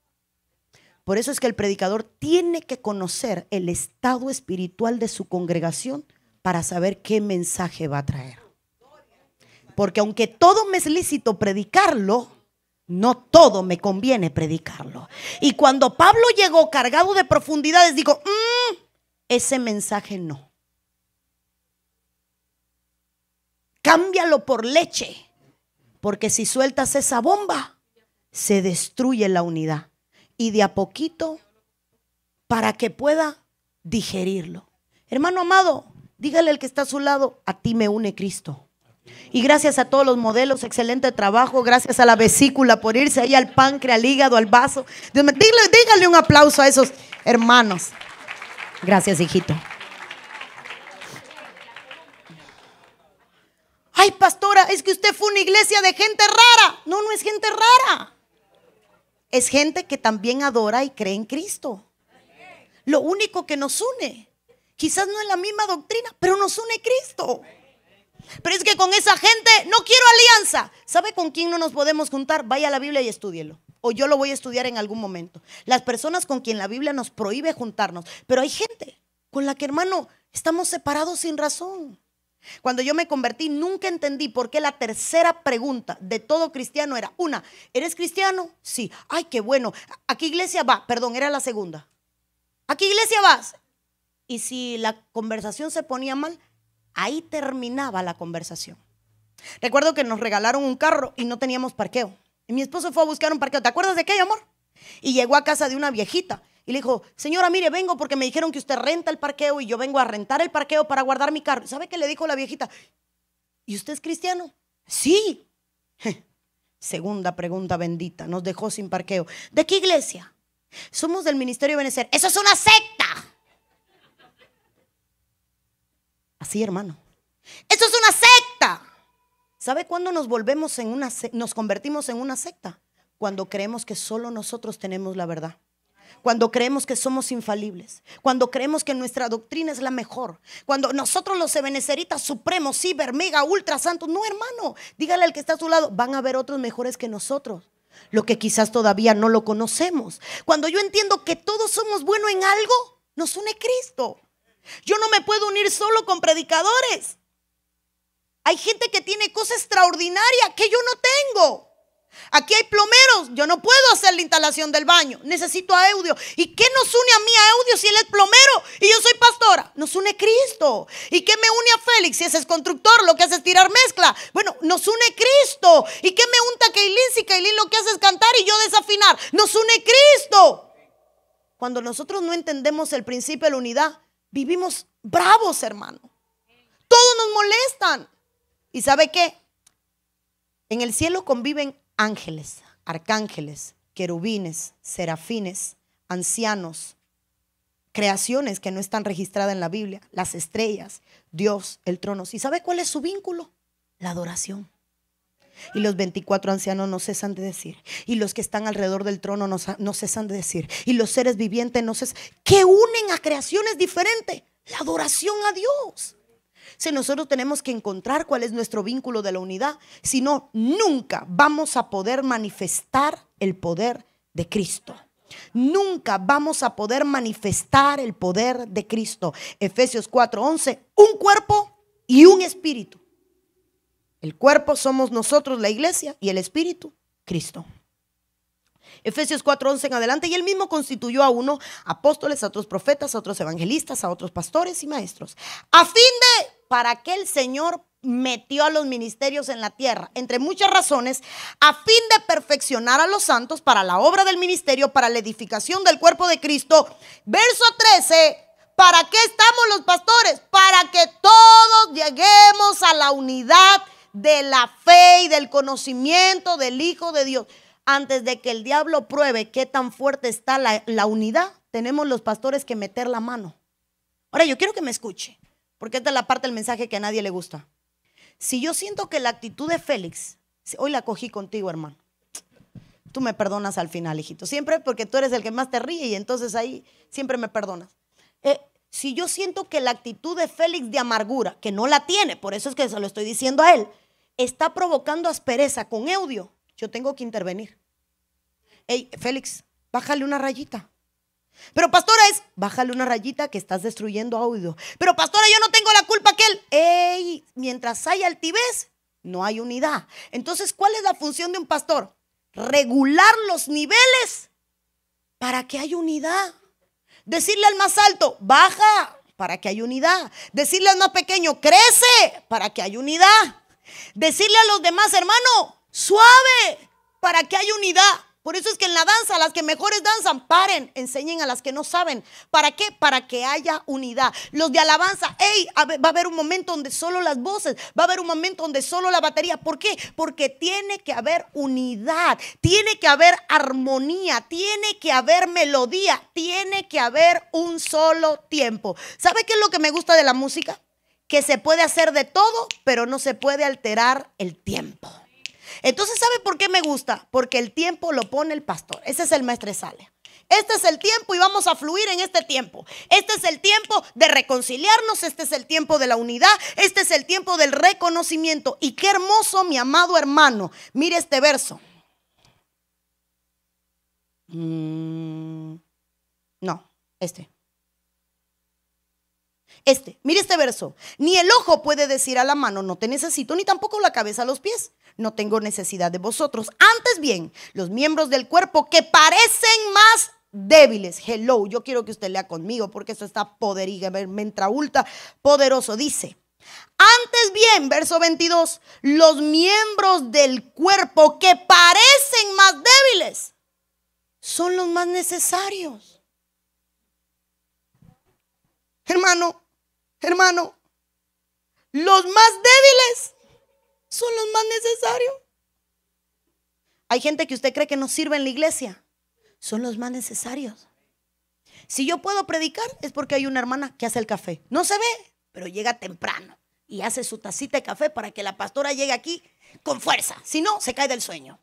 Por eso es que el predicador tiene que conocer el estado espiritual de su congregación para saber qué mensaje va a traer. Porque aunque todo me es lícito predicarlo, no todo me conviene predicarlo. Y cuando Pablo llegó cargado de profundidades, dijo, mm, ese mensaje no. Cámbialo por leche. Porque si sueltas esa bomba, se destruye la unidad. Y de a poquito, para que pueda digerirlo. Hermano amado, dígale al que está a su lado, a ti me une Cristo. Y gracias a todos los modelos, excelente trabajo. Gracias a la vesícula por irse ahí al páncreas, al hígado, al vaso. dígale un aplauso a esos hermanos. Gracias, hijito. ay pastora, es que usted fue una iglesia de gente rara. No, no es gente rara. Es gente que también adora y cree en Cristo. Lo único que nos une, quizás no es la misma doctrina, pero nos une Cristo. Pero es que con esa gente no quiero alianza. ¿Sabe con quién no nos podemos juntar? Vaya a la Biblia y estúdielo. O yo lo voy a estudiar en algún momento. Las personas con quien la Biblia nos prohíbe juntarnos. Pero hay gente con la que, hermano, estamos separados sin razón. Cuando yo me convertí, nunca entendí por qué la tercera pregunta de todo cristiano era una, ¿eres cristiano? Sí. Ay, qué bueno. aquí qué iglesia va? Perdón, era la segunda. ¿A iglesia vas? Y si la conversación se ponía mal, ahí terminaba la conversación. Recuerdo que nos regalaron un carro y no teníamos parqueo. Y mi esposo fue a buscar un parqueo. ¿Te acuerdas de qué, amor? Y llegó a casa de una viejita y le dijo, señora, mire, vengo porque me dijeron que usted renta el parqueo y yo vengo a rentar el parqueo para guardar mi carro. ¿Sabe qué le dijo la viejita? ¿Y usted es cristiano? Sí. Segunda pregunta bendita, nos dejó sin parqueo. ¿De qué iglesia? Somos del Ministerio de Benecer. Eso es una secta. Así, hermano. Eso es una secta. ¿Sabe cuándo nos volvemos en una nos convertimos en una secta? Cuando creemos que solo nosotros tenemos la verdad cuando creemos que somos infalibles, cuando creemos que nuestra doctrina es la mejor, cuando nosotros los ebeneceritas supremos, ciber, mega, ultra santos, no hermano, dígale al que está a su lado, van a haber otros mejores que nosotros. Lo que quizás todavía no lo conocemos. Cuando yo entiendo que todos somos buenos en algo, nos une Cristo. Yo no me puedo unir solo con predicadores. Hay gente que tiene cosas extraordinarias que yo no tengo. Aquí hay plomeros, yo no puedo hacer la instalación del baño, necesito a Eudio. ¿Y qué nos une a mí a Eudio si él es plomero y yo soy pastora? Nos une Cristo. ¿Y qué me une a Félix si ese es constructor, lo que hace es tirar mezcla? Bueno, nos une Cristo. ¿Y qué me unta Keilín? si Keilín lo que hace es cantar y yo desafinar? Nos une Cristo. Cuando nosotros no entendemos el principio de la unidad, vivimos bravos, hermano. Todos nos molestan. ¿Y sabe qué? En el cielo conviven ángeles, arcángeles, querubines, serafines, ancianos, creaciones que no están registradas en la Biblia, las estrellas, Dios, el trono. ¿Y sabe cuál es su vínculo? La adoración. Y los 24 ancianos no cesan de decir. Y los que están alrededor del trono no, no cesan de decir. Y los seres vivientes no cesan. ¿Qué unen a creaciones diferentes? La adoración a Dios. Si nosotros tenemos que encontrar cuál es nuestro vínculo de la unidad, si no, nunca vamos a poder manifestar el poder de Cristo. Nunca vamos a poder manifestar el poder de Cristo. Efesios 4:11, un cuerpo y un espíritu. El cuerpo somos nosotros, la iglesia, y el espíritu, Cristo. Efesios 4:11 en adelante, y él mismo constituyó a uno apóstoles, a otros profetas, a otros evangelistas, a otros pastores y maestros, a fin de para qué el Señor metió a los ministerios en la tierra, entre muchas razones, a fin de perfeccionar a los santos para la obra del ministerio, para la edificación del cuerpo de Cristo. Verso 13, ¿para qué estamos los pastores? Para que todos lleguemos a la unidad de la fe y del conocimiento del Hijo de Dios. Antes de que el diablo pruebe qué tan fuerte está la, la unidad, tenemos los pastores que meter la mano. Ahora yo quiero que me escuche. Porque esta es la parte del mensaje que a nadie le gusta. Si yo siento que la actitud de Félix, hoy la cogí contigo, hermano. Tú me perdonas al final, hijito. Siempre porque tú eres el que más te ríe y entonces ahí siempre me perdonas. Eh, si yo siento que la actitud de Félix de amargura, que no la tiene, por eso es que se lo estoy diciendo a él, está provocando aspereza con Eudio, yo tengo que intervenir. Hey, Félix, bájale una rayita. Pero pastora es, bájale una rayita que estás destruyendo audio. Pero pastora, yo no tengo la culpa que él. ¡Ey! Mientras hay altivez, no hay unidad. Entonces, ¿cuál es la función de un pastor? Regular los niveles para que haya unidad. Decirle al más alto, baja, para que haya unidad. Decirle al más pequeño, crece, para que haya unidad. Decirle a los demás, hermano, suave, para que haya unidad. Por eso es que en la danza, las que mejores danzan, paren, enseñen a las que no saben. ¿Para qué? Para que haya unidad. Los de alabanza, hey, va a haber un momento donde solo las voces, va a haber un momento donde solo la batería. ¿Por qué? Porque tiene que haber unidad, tiene que haber armonía, tiene que haber melodía, tiene que haber un solo tiempo. ¿Sabe qué es lo que me gusta de la música? Que se puede hacer de todo, pero no se puede alterar el tiempo. Entonces, ¿sabe por qué me gusta? Porque el tiempo lo pone el pastor. Ese es el maestro Sale. Este es el tiempo y vamos a fluir en este tiempo. Este es el tiempo de reconciliarnos, este es el tiempo de la unidad, este es el tiempo del reconocimiento. Y qué hermoso, mi amado hermano. Mire este verso. Mm, no, este. Este, mire este verso. Ni el ojo puede decir a la mano, no te necesito, ni tampoco la cabeza a los pies, no tengo necesidad de vosotros. Antes bien, los miembros del cuerpo que parecen más débiles. Hello, yo quiero que usted lea conmigo porque esto está poderiga, mentra poderoso. Dice, antes bien, verso 22, los miembros del cuerpo que parecen más débiles son los más necesarios. Hermano, Hermano, los más débiles son los más necesarios. Hay gente que usted cree que no sirve en la iglesia. Son los más necesarios. Si yo puedo predicar es porque hay una hermana que hace el café. No se ve, pero llega temprano y hace su tacita de café para que la pastora llegue aquí con fuerza. Si no, se cae del sueño.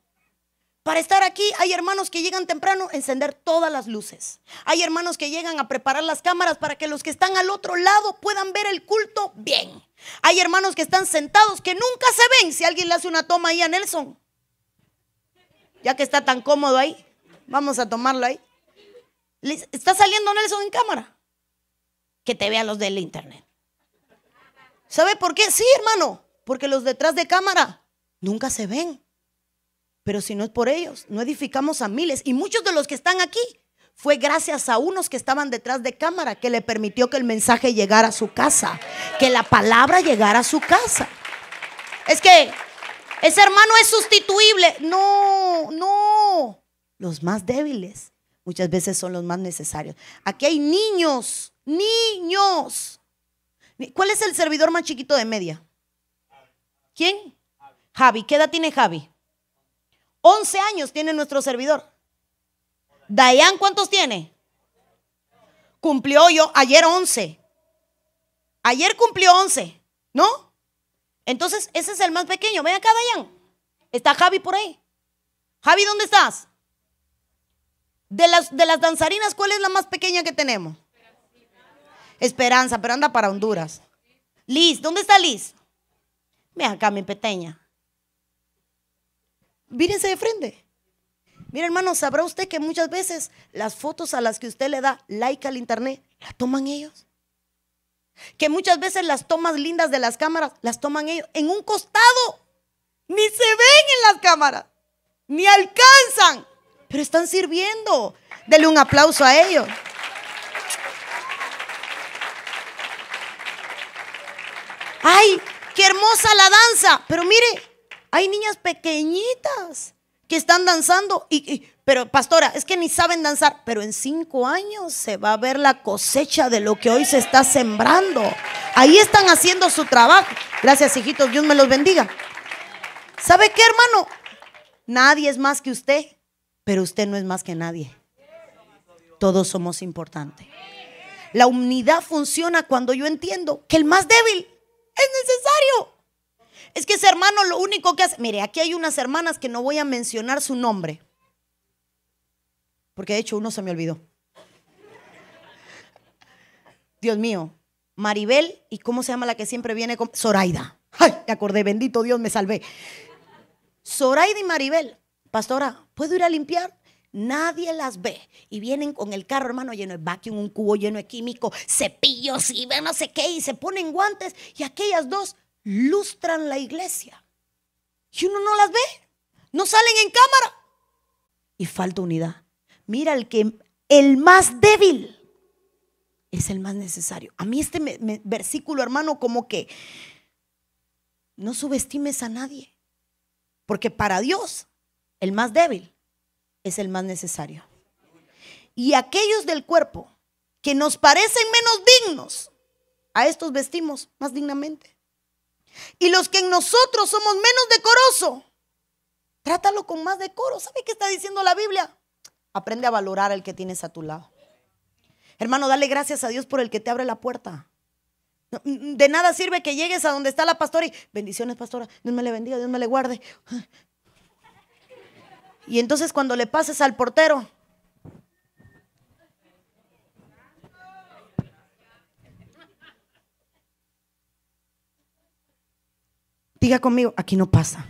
Para estar aquí hay hermanos que llegan temprano a encender todas las luces. Hay hermanos que llegan a preparar las cámaras para que los que están al otro lado puedan ver el culto bien. Hay hermanos que están sentados que nunca se ven si alguien le hace una toma ahí a Nelson. Ya que está tan cómodo ahí, vamos a tomarlo ahí. ¿Está saliendo Nelson en cámara? Que te vea los del internet. ¿Sabe por qué? Sí, hermano, porque los detrás de cámara nunca se ven. Pero si no es por ellos, no edificamos a miles. Y muchos de los que están aquí fue gracias a unos que estaban detrás de cámara que le permitió que el mensaje llegara a su casa, que la palabra llegara a su casa. Es que ese hermano es sustituible. No, no. Los más débiles muchas veces son los más necesarios. Aquí hay niños, niños. ¿Cuál es el servidor más chiquito de media? ¿Quién? Javi. ¿Qué edad tiene Javi? 11 años tiene nuestro servidor. Dayan, ¿cuántos tiene? Cumplió yo ayer 11. Ayer cumplió 11, ¿no? Entonces, ese es el más pequeño. Ven acá, Dayan. Está Javi por ahí. Javi, ¿dónde estás? De las, de las danzarinas, ¿cuál es la más pequeña que tenemos? Esperanza, pero anda para Honduras. Liz, ¿dónde está Liz? Ven acá, mi pequeña. Mírense de frente. Mira, hermano, sabrá usted que muchas veces las fotos a las que usted le da like al internet, las toman ellos. Que muchas veces las tomas lindas de las cámaras, las toman ellos en un costado. Ni se ven en las cámaras, ni alcanzan, pero están sirviendo. Dele un aplauso a ellos. ¡Ay, qué hermosa la danza! Pero mire, hay niñas pequeñitas que están danzando y, pero pastora, es que ni saben danzar, pero en cinco años se va a ver la cosecha de lo que hoy se está sembrando. Ahí están haciendo su trabajo. Gracias, hijitos, Dios me los bendiga. ¿Sabe qué, hermano? Nadie es más que usted, pero usted no es más que nadie. Todos somos importantes. La unidad funciona cuando yo entiendo que el más débil es necesario. Es que ese hermano lo único que hace, mire, aquí hay unas hermanas que no voy a mencionar su nombre, porque de hecho uno se me olvidó. Dios mío, Maribel y cómo se llama la que siempre viene con Zoraida. Ay, me acordé, bendito Dios, me salvé. Zoraida y Maribel, pastora, ¿puedo ir a limpiar? Nadie las ve y vienen con el carro, hermano, lleno de vacuum, un cubo lleno de químico, cepillos y no sé qué, y se ponen guantes. Y aquellas dos lustran la iglesia. Y uno no las ve, no salen en cámara. Y falta unidad. Mira, el que el más débil es el más necesario. A mí este versículo, hermano, como que no subestimes a nadie. Porque para Dios, el más débil es el más necesario. Y aquellos del cuerpo que nos parecen menos dignos, a estos vestimos más dignamente. Y los que en nosotros somos menos decorosos, trátalo con más decoro. ¿Sabe qué está diciendo la Biblia? Aprende a valorar al que tienes a tu lado. Hermano, dale gracias a Dios por el que te abre la puerta. De nada sirve que llegues a donde está la pastora y bendiciones, pastora. Dios me le bendiga, Dios me le guarde. Y entonces cuando le pases al portero, Diga conmigo, aquí no pasa.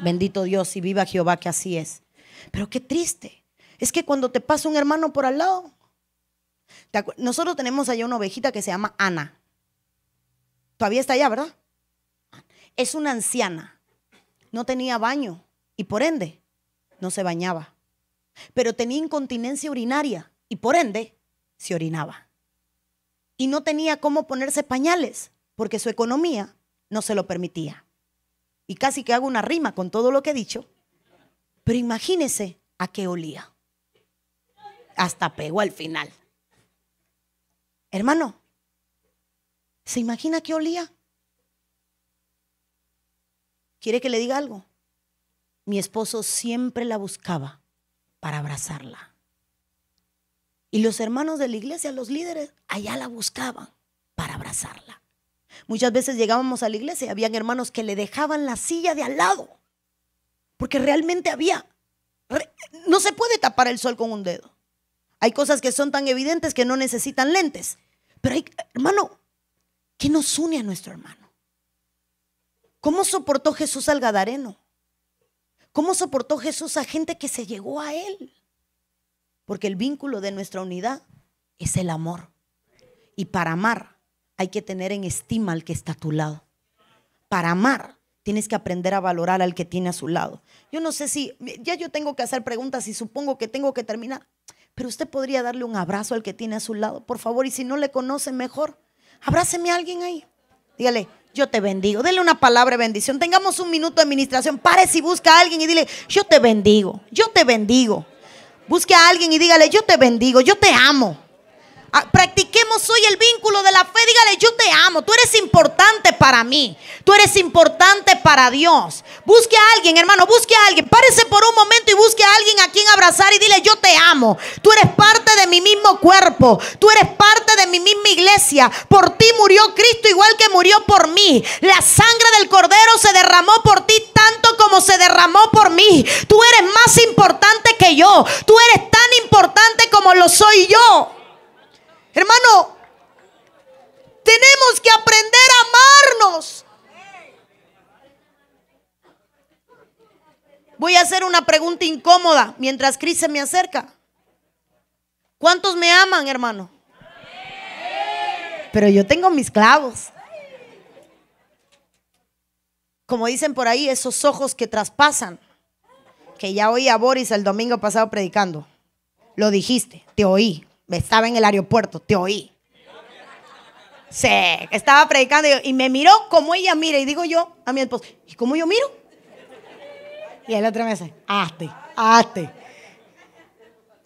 Bendito Dios y viva Jehová que así es. Pero qué triste. Es que cuando te pasa un hermano por al lado, nosotros tenemos allá una ovejita que se llama Ana. Todavía está allá, ¿verdad? Es una anciana. No tenía baño y por ende no se bañaba. Pero tenía incontinencia urinaria y por ende se orinaba. Y no tenía cómo ponerse pañales porque su economía no se lo permitía. Y casi que hago una rima con todo lo que he dicho. Pero imagínese a qué olía. Hasta pegó al final. Hermano, ¿se imagina qué olía? ¿Quiere que le diga algo? Mi esposo siempre la buscaba para abrazarla. Y los hermanos de la iglesia, los líderes, allá la buscaban para abrazarla. Muchas veces llegábamos a la iglesia y habían hermanos que le dejaban la silla de al lado, porque realmente había, no se puede tapar el sol con un dedo. Hay cosas que son tan evidentes que no necesitan lentes. Pero hay, hermano, ¿qué nos une a nuestro hermano? ¿Cómo soportó Jesús al Gadareno? ¿Cómo soportó Jesús a gente que se llegó a él? Porque el vínculo de nuestra unidad es el amor. Y para amar hay que tener en estima al que está a tu lado. Para amar, tienes que aprender a valorar al que tiene a su lado. Yo no sé si, ya yo tengo que hacer preguntas y supongo que tengo que terminar, pero usted podría darle un abrazo al que tiene a su lado, por favor, y si no le conoce, mejor. Abráceme a alguien ahí. Dígale, yo te bendigo. Dele una palabra de bendición. Tengamos un minuto de administración. Pare si busca a alguien y dile, yo te bendigo, yo te bendigo. Busque a alguien y dígale, yo te bendigo, yo te amo. Ah, practiquemos hoy el vínculo de la fe. Dígale, yo te amo. Tú eres importante para mí. Tú eres importante para Dios. Busque a alguien, hermano. Busque a alguien. Párese por un momento y busque a alguien a quien abrazar y dile, yo te amo. Tú eres parte de mi mismo cuerpo. Tú eres parte de mi misma iglesia. Por ti murió Cristo igual que murió por mí. La sangre del cordero se derramó por ti tanto como se derramó por mí. Tú eres más importante que yo. Tú eres tan importante como lo soy yo. Hermano, tenemos que aprender a amarnos. Voy a hacer una pregunta incómoda mientras Cris se me acerca. ¿Cuántos me aman, hermano? Pero yo tengo mis clavos. Como dicen por ahí, esos ojos que traspasan. Que ya oí a Boris el domingo pasado predicando. Lo dijiste, te oí. Estaba en el aeropuerto, te oí. Sí, estaba predicando y, me miró como ella mira. Y digo yo a mi esposo, ¿y cómo yo miro? Y el otro me dice, hazte, hazte.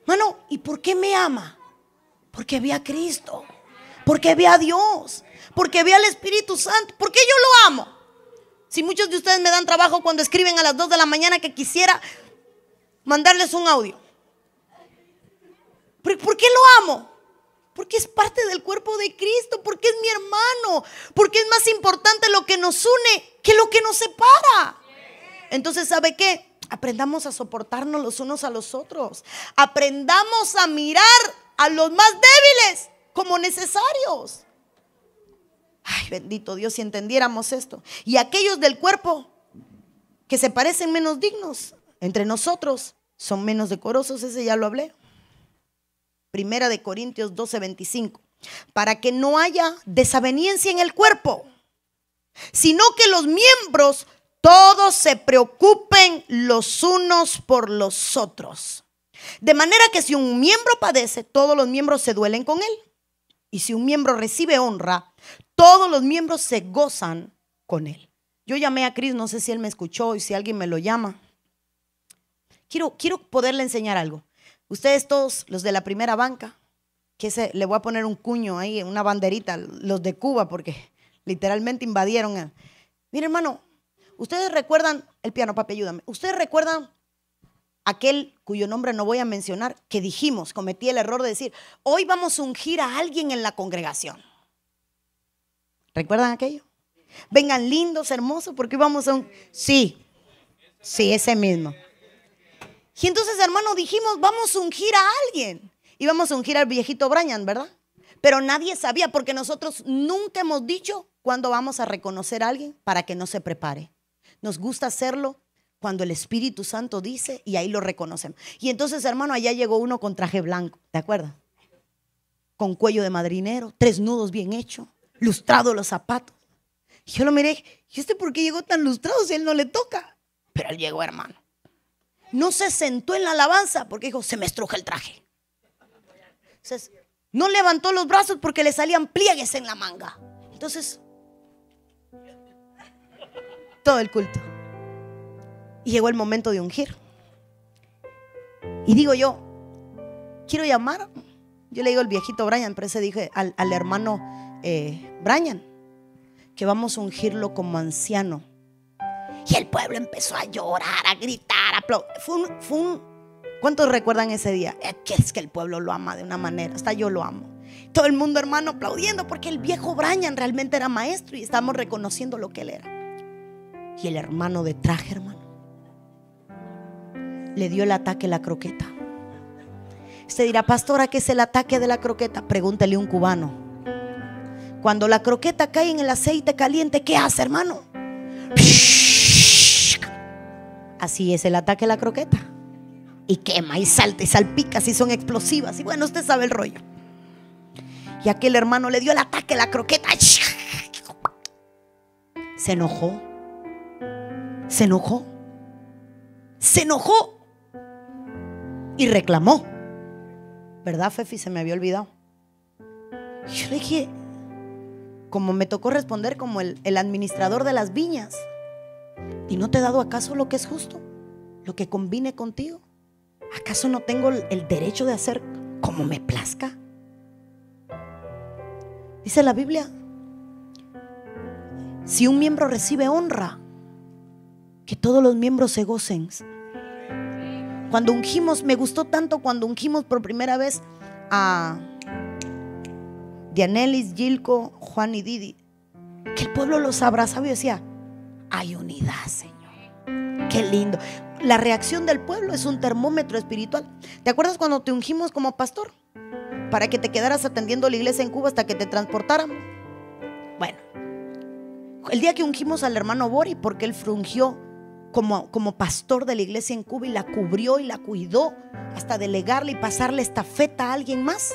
Mano, ¿y por qué me ama? Porque ve a Cristo, porque ve a Dios, porque ve al Espíritu Santo, porque yo lo amo. Si muchos de ustedes me dan trabajo cuando escriben a las 2 de la mañana que quisiera mandarles un audio. ¿Por, qué lo amo? Porque es parte del cuerpo de Cristo, porque es mi hermano, porque es más importante lo que nos une que lo que nos separa. Entonces, ¿sabe qué? Aprendamos a soportarnos los unos a los otros. Aprendamos a mirar a los más débiles como necesarios. Ay, bendito Dios, si entendiéramos esto. Y aquellos del cuerpo que se parecen menos dignos entre nosotros son menos decorosos, ese ya lo hablé. Primera de Corintios 12.25 Para que no haya desaveniencia en el cuerpo, sino que los miembros todos se preocupen los unos por los otros. De manera que si un miembro padece, todos los miembros se duelen con él. Y si un miembro recibe honra, todos los miembros se gozan con él. Yo llamé a Cris, no sé si él me escuchó y si alguien me lo llama. Quiero, quiero poderle enseñar algo. Ustedes todos, los de la primera banca, que se, le voy a poner un cuño ahí, una banderita, los de Cuba, porque literalmente invadieron. A... Mire, hermano, ustedes recuerdan, el piano, papi, ayúdame. Ustedes recuerdan aquel cuyo nombre no voy a mencionar, que dijimos, cometí el error de decir, hoy vamos a ungir a alguien en la congregación. ¿Recuerdan aquello? Vengan lindos, hermosos, porque vamos a un... Sí, sí, ese mismo. Y entonces, hermano, dijimos, vamos a ungir a alguien. Y vamos a ungir al viejito Brian, ¿verdad? Pero nadie sabía porque nosotros nunca hemos dicho cuándo vamos a reconocer a alguien para que no se prepare. Nos gusta hacerlo cuando el Espíritu Santo dice y ahí lo reconocemos. Y entonces, hermano, allá llegó uno con traje blanco, ¿de acuerdo? Con cuello de madrinero, tres nudos bien hechos, lustrados los zapatos. yo lo miré, ¿y este por qué llegó tan lustrado si él no le toca? Pero él llegó, hermano no se sentó en la alabanza porque dijo, se me estruja el traje. no levantó los brazos porque le salían pliegues en la manga. Entonces, todo el culto. Y llegó el momento de ungir. Y digo yo, quiero llamar, yo le digo al viejito Brian, pero ese dije al, hermano eh, Brian, que vamos a ungirlo como anciano. Y el pueblo empezó a llorar, a gritar fue ¿Cuántos recuerdan ese día? Es que el pueblo lo ama de una manera, hasta yo lo amo. Todo el mundo, hermano, aplaudiendo porque el viejo Brian realmente era maestro y estamos reconociendo lo que él era. Y el hermano de traje, hermano, le dio el ataque a la croqueta. Se dirá, pastora, ¿qué es el ataque de la croqueta? Pregúntele a un cubano. Cuando la croqueta cae en el aceite caliente, ¿qué hace, hermano? Así es el ataque a la croqueta. Y quema y salta y salpica si son explosivas. Y bueno, usted sabe el rollo. Y aquel hermano le dio el ataque a la croqueta. Se enojó. Se enojó. Se enojó. Y reclamó. ¿Verdad, Fefi? Se me había olvidado. Yo le dije, como me tocó responder como el administrador de las viñas. ¿Y no te he dado acaso lo que es justo? ¿Lo que combine contigo? ¿Acaso no tengo el derecho de hacer como me plazca? Dice la Biblia, si un miembro recibe honra, que todos los miembros se gocen. Cuando ungimos, me gustó tanto cuando ungimos por primera vez a Dianelis, Gilco, Juan y Didi, que el pueblo los abraza y decía, hay unidad, Señor. Qué lindo. La reacción del pueblo es un termómetro espiritual. ¿Te acuerdas cuando te ungimos como pastor? Para que te quedaras atendiendo la iglesia en Cuba hasta que te transportaran. Bueno, el día que ungimos al hermano Bori, porque él frungió como, como, pastor de la iglesia en Cuba y la cubrió y la cuidó hasta delegarle y pasarle esta feta a alguien más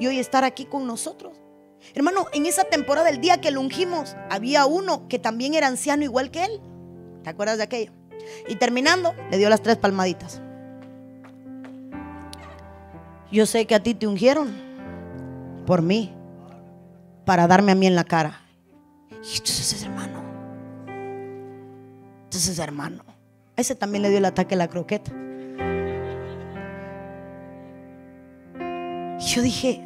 y hoy estar aquí con nosotros. Hermano, en esa temporada, del día que lo ungimos, había uno que también era anciano igual que él. ¿Te acuerdas de aquello? Y terminando, le dio las tres palmaditas. Yo sé que a ti te ungieron por mí, para darme a mí en la cara. Y entonces, hermano, entonces, hermano, ese también le dio el ataque a la croqueta. Y yo dije,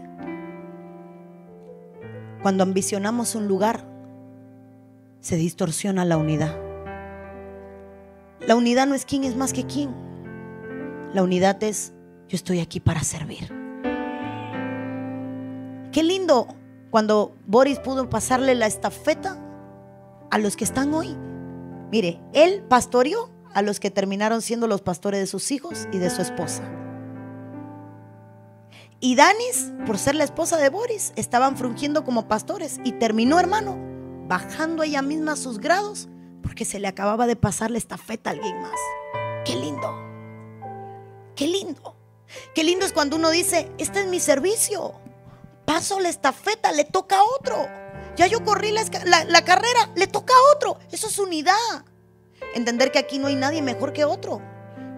cuando ambicionamos un lugar, se distorsiona la unidad. La unidad no es quién es más que quién. La unidad es yo estoy aquí para servir. Qué lindo cuando Boris pudo pasarle la estafeta a los que están hoy. Mire, él pastoreó a los que terminaron siendo los pastores de sus hijos y de su esposa y Danis, por ser la esposa de Boris, estaban frungiendo como pastores y terminó, hermano, bajando ella misma sus grados porque se le acababa de pasar la estafeta a alguien más. Qué lindo. Qué lindo. Qué lindo es cuando uno dice, este es mi servicio. Paso la estafeta, le toca a otro. Ya yo corrí la carrera, le toca a otro. Eso es unidad. Entender que aquí no hay nadie mejor que otro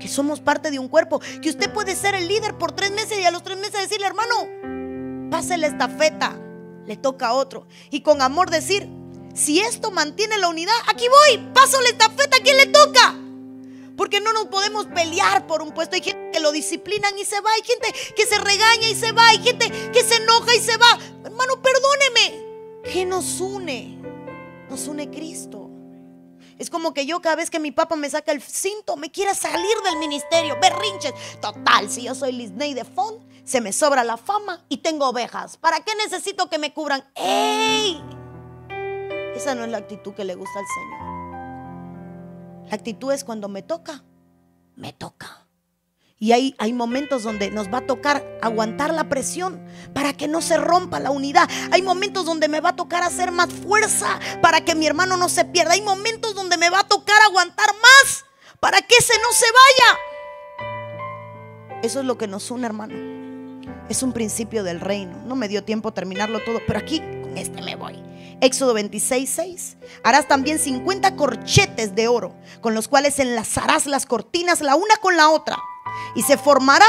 que somos parte de un cuerpo, que usted puede ser el líder por tres meses y a los tres meses decirle, hermano, pase la estafeta, le toca a otro. Y con amor decir, si esto mantiene la unidad, aquí voy, paso la estafeta a quien le toca. Porque no nos podemos pelear por un puesto. Hay gente que lo disciplinan y se va. Hay gente que se regaña y se va. Hay gente que se enoja y se va. Hermano, perdóneme. ¿Qué nos une? Nos une Cristo. Es como que yo cada vez que mi papá me saca el cinto, me quiera salir del ministerio, berrinches. Total, si yo soy Lisney de Font, se me sobra la fama y tengo ovejas. ¿Para qué necesito que me cubran? ¡Ey! Esa no es la actitud que le gusta al Señor. La actitud es cuando me toca, me toca. Y hay, momentos donde nos va a tocar aguantar la presión para que no se rompa la unidad. Hay momentos donde me va a tocar hacer más fuerza para que mi hermano no se pierda. Hay momentos donde me va a tocar aguantar más para que ese no se vaya. Eso es lo que nos une, hermano. Es un principio del reino. No me dio tiempo terminarlo todo, pero aquí con este me voy. Éxodo 26, 6. Harás también 50 corchetes de oro, con los cuales enlazarás las cortinas la una con la otra y se formará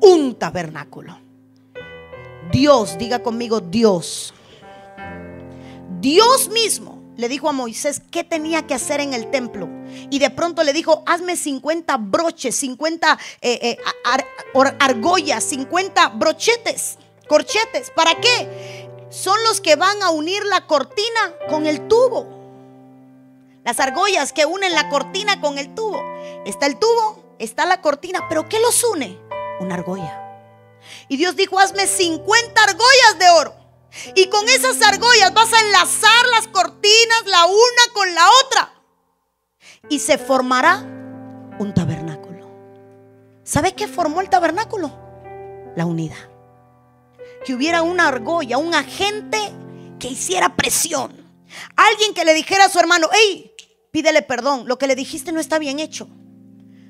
un tabernáculo. Dios, diga conmigo Dios. Dios mismo le dijo a Moisés qué tenía que hacer en el templo. Y de pronto le dijo, hazme 50 broches, 50 eh, eh, argollas, 50 brochetes, corchetes. ¿Para qué? Son los que van a unir la cortina con el tubo. Las argollas que unen la cortina con el tubo. Está el tubo está la cortina, pero ¿qué los une? Una argolla. Y Dios dijo, hazme 50 argollas de oro. Y con esas argollas vas a enlazar las cortinas la una con la otra. Y se formará un tabernáculo. ¿Sabe qué formó el tabernáculo? La unidad. Que hubiera una argolla, un agente que hiciera presión. Alguien que le dijera a su hermano, hey, pídele perdón, lo que le dijiste no está bien hecho.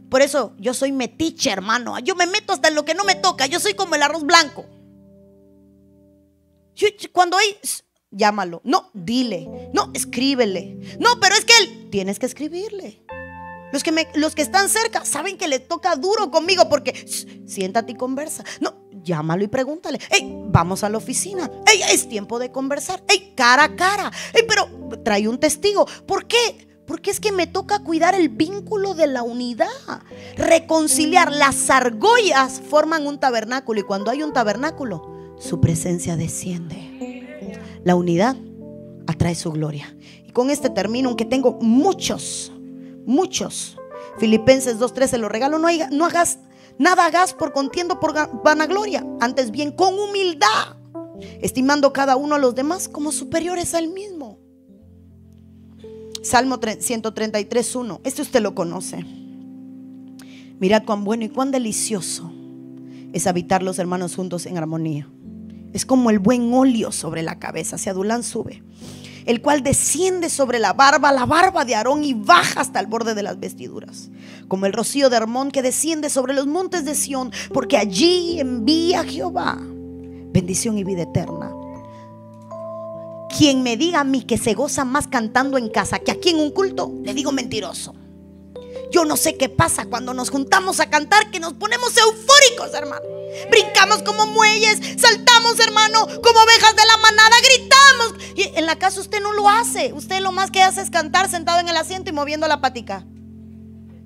Por eso yo soy metiche, hermano. Yo me meto hasta en lo que no me toca. Yo soy como el arroz blanco. Cuando hay, llámalo. No, dile. No, escríbele. No, pero es que él, tienes que escribirle. Los que, los que están cerca saben que le toca duro conmigo porque siéntate y conversa. No, llámalo y pregúntale. Ey, vamos a la oficina. Ey, es tiempo de conversar. Ey, cara a cara. pero trae un testigo. ¿Por qué? Porque es que me toca cuidar el vínculo de la unidad, reconciliar. Mm. Las argollas forman un tabernáculo y cuando hay un tabernáculo, su presencia desciende. La unidad atrae su gloria. Y con este término aunque tengo muchos, muchos. Filipenses 2.13 lo regalo, no, no hagas nada hagas por contiendo por vanagloria, antes bien con humildad, estimando cada uno a los demás como superiores al mismo. Salmo 133, 1. Este usted lo conoce. Mira cuán bueno y cuán delicioso es habitar los hermanos juntos en armonía. Es como el buen óleo sobre la cabeza, se adulán, sube, el cual desciende sobre la barba, la barba de Aarón y baja hasta el borde de las vestiduras, como el rocío de Hermón que desciende sobre los montes de Sión, porque allí envía Jehová bendición y vida eterna quien me diga a mí que se goza más cantando en casa que aquí en un culto, le digo mentiroso. Yo no sé qué pasa cuando nos juntamos a cantar que nos ponemos eufóricos, hermano. Brincamos como muelles, saltamos, hermano, como ovejas de la manada, gritamos. Y en la casa usted no lo hace. Usted lo más que hace es cantar sentado en el asiento y moviendo la patica.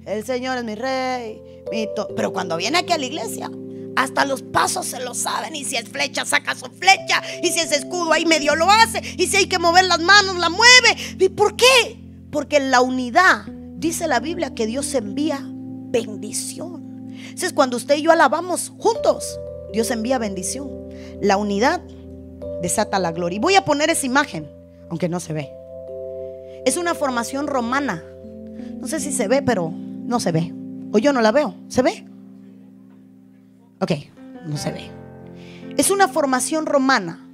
El Señor es mi rey. Mi Pero cuando viene aquí a la iglesia, hasta los pasos se lo saben. Y si es flecha, saca su flecha. Y si es escudo, ahí medio lo hace. Y si hay que mover las manos, la mueve. ¿Y por qué? Porque la unidad dice la Biblia que Dios envía bendición. Es cuando usted y yo alabamos juntos, Dios envía bendición. La unidad desata la gloria. Y voy a poner esa imagen, aunque no se ve. Es una formación romana. No sé si se ve, pero no se ve. O yo no la veo. ¿Se ve? Ok, no se ve. Es una formación romana.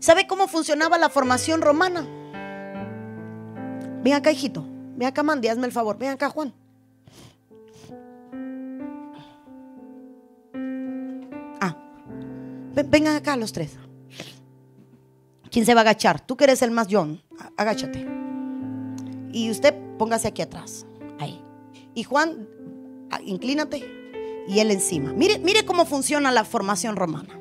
¿Sabe cómo funcionaba la formación romana? Ven acá, hijito. Ven acá, Mandy, hazme el favor. Ven acá, Juan. Ah, vengan acá los tres. ¿Quién se va a agachar? Tú que eres el más John. Agáchate. Y usted póngase aquí atrás. Ahí. Y Juan, ah, inclínate y él encima. Mire, mire cómo funciona la formación romana.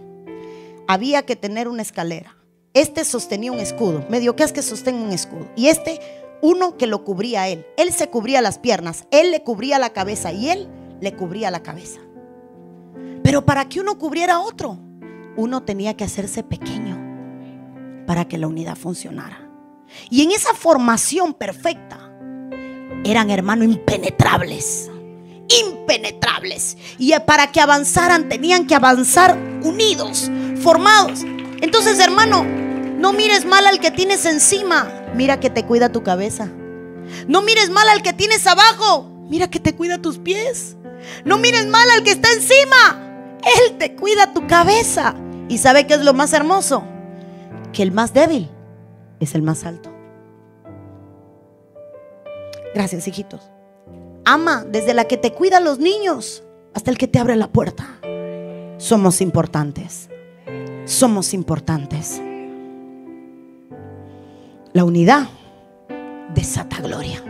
Había que tener una escalera. Este sostenía un escudo, medio que es que sostenga un escudo. Y este, uno que lo cubría a él. Él se cubría las piernas, él le cubría la cabeza y él le cubría la cabeza. Pero para que uno cubriera a otro, uno tenía que hacerse pequeño para que la unidad funcionara. Y en esa formación perfecta, eran hermanos impenetrables impenetrables. Y para que avanzaran tenían que avanzar unidos, formados. Entonces, hermano, no mires mal al que tienes encima, mira que te cuida tu cabeza. No mires mal al que tienes abajo, mira que te cuida tus pies. No mires mal al que está encima, Él te cuida tu cabeza. ¿Y sabe que es lo más hermoso? Que el más débil es el más alto. Gracias, hijitos ama, desde la que te cuida los niños hasta el que te abre la puerta. Somos importantes. Somos importantes. La unidad desata gloria.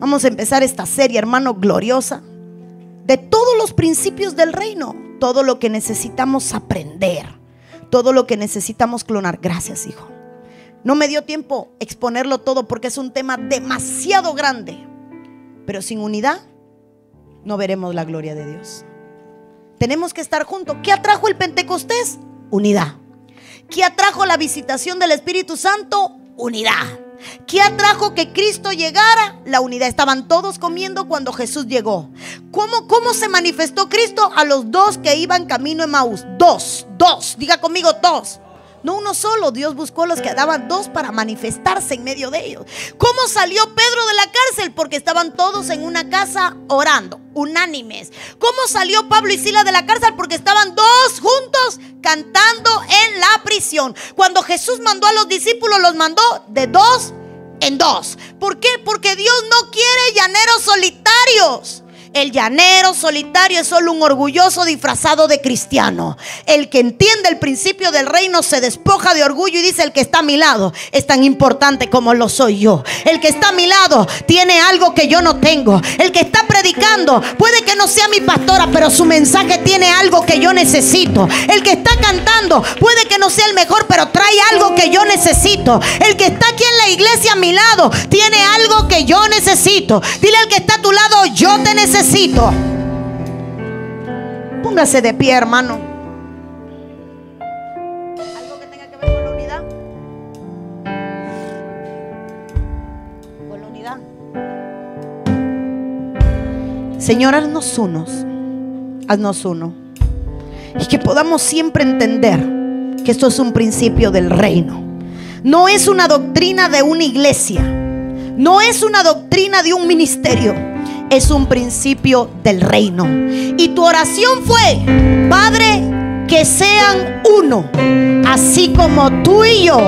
Vamos a empezar esta serie, hermano, gloriosa. De todos los principios del reino, todo lo que necesitamos aprender, todo lo que necesitamos clonar. Gracias, hijo. No me dio tiempo exponerlo todo porque es un tema demasiado grande. Pero sin unidad no veremos la gloria de Dios. Tenemos que estar juntos. ¿Qué atrajo el Pentecostés? Unidad. ¿Qué atrajo la visitación del Espíritu Santo? Unidad. ¿Qué atrajo que Cristo llegara? La unidad. Estaban todos comiendo cuando Jesús llegó. ¿Cómo, cómo se manifestó Cristo a los dos que iban camino en Maús? Dos, dos. Diga conmigo, dos. No uno solo, Dios buscó a los que daban dos para manifestarse en medio de ellos. ¿Cómo salió Pedro de la cárcel? Porque estaban todos en una casa orando, unánimes. ¿Cómo salió Pablo y Sila de la cárcel? Porque estaban dos juntos cantando en la prisión. Cuando Jesús mandó a los discípulos, los mandó de dos en dos. ¿Por qué? Porque Dios no quiere llaneros solitarios. El llanero solitario es solo un orgulloso disfrazado de cristiano. El que entiende el principio del reino se despoja de orgullo y dice, el que está a mi lado es tan importante como lo soy yo. El que está a mi lado tiene algo que yo no tengo. El que está predicando puede que no sea mi pastora, pero su mensaje tiene algo que yo necesito. El que está cantando puede que no sea el mejor, pero trae algo que yo necesito. El que está aquí en la iglesia a mi lado tiene algo que yo necesito. Dile al que está a tu lado, yo te necesito. Póngase de pie, hermano. Algo que tenga que ver con la unidad. Con la unidad. Señor, haznos unos. Haznos uno. Y que podamos siempre entender que esto es un principio del reino. No es una doctrina de una iglesia. No es una doctrina de un ministerio es un principio del reino. Y tu oración fue, Padre, que sean uno, así como tú y yo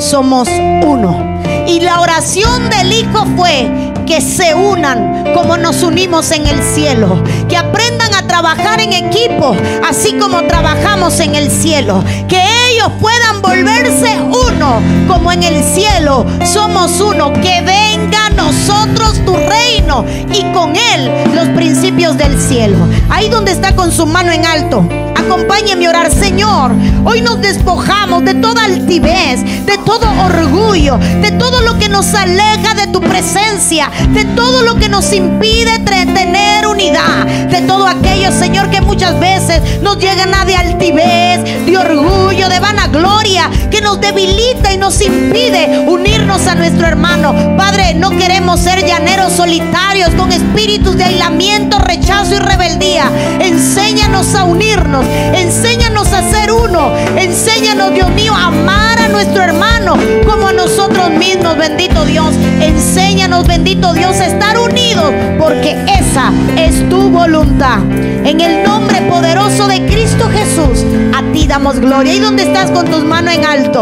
somos uno. Y la oración del Hijo fue que se unan como nos unimos en el cielo, que aprendan a trabajar en equipo, así como trabajamos en el cielo, que puedan volverse uno, como en el cielo somos uno. Que venga a nosotros tu reino y con él los principios del cielo. Ahí donde está con su mano en alto acompáñeme a orar. Señor, hoy nos despojamos de toda altivez, de todo orgullo, de todo lo que nos aleja de tu presencia, de todo lo que nos impide tener unidad, de todo aquello, Señor, que muchas veces nos llega de altivez, de orgullo, de vanagloria, que nos debilita y nos impide unirnos a nuestro hermano. Padre, no queremos ser llaneros solitarios con espíritus de aislamiento, rechazo y rebeldía. Enséñanos a unirnos Enséñanos a ser uno. Enséñanos, Dios mío, a amar a nuestro hermano como a nosotros mismos, bendito Dios. Enséñanos, bendito Dios, a estar unidos porque esa es tu voluntad. En el nombre poderoso de Cristo Jesús, a ti damos gloria. Y donde estás con tus manos en alto,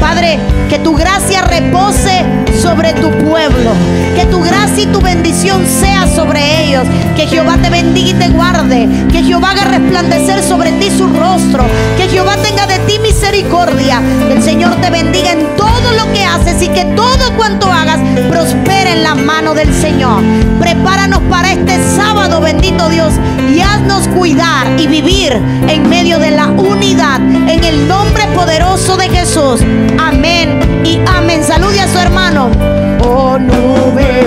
Padre, que tu gracia repose sobre tu pueblo. Que tu gracia y tu bendición sea sobre ellos. Que Jehová te bendiga y te guarde. Que Jehová haga resplandecer sobre sobre su rostro. Que Jehová tenga de ti misericordia. Que el Señor te bendiga en todo lo que haces y que todo cuanto hagas prospere en la mano del Señor. Prepáranos para este sábado, bendito Dios, y haznos cuidar y vivir en medio de la unidad. En el nombre poderoso de Jesús. Amén y amén. Salude a su hermano. Oh, nube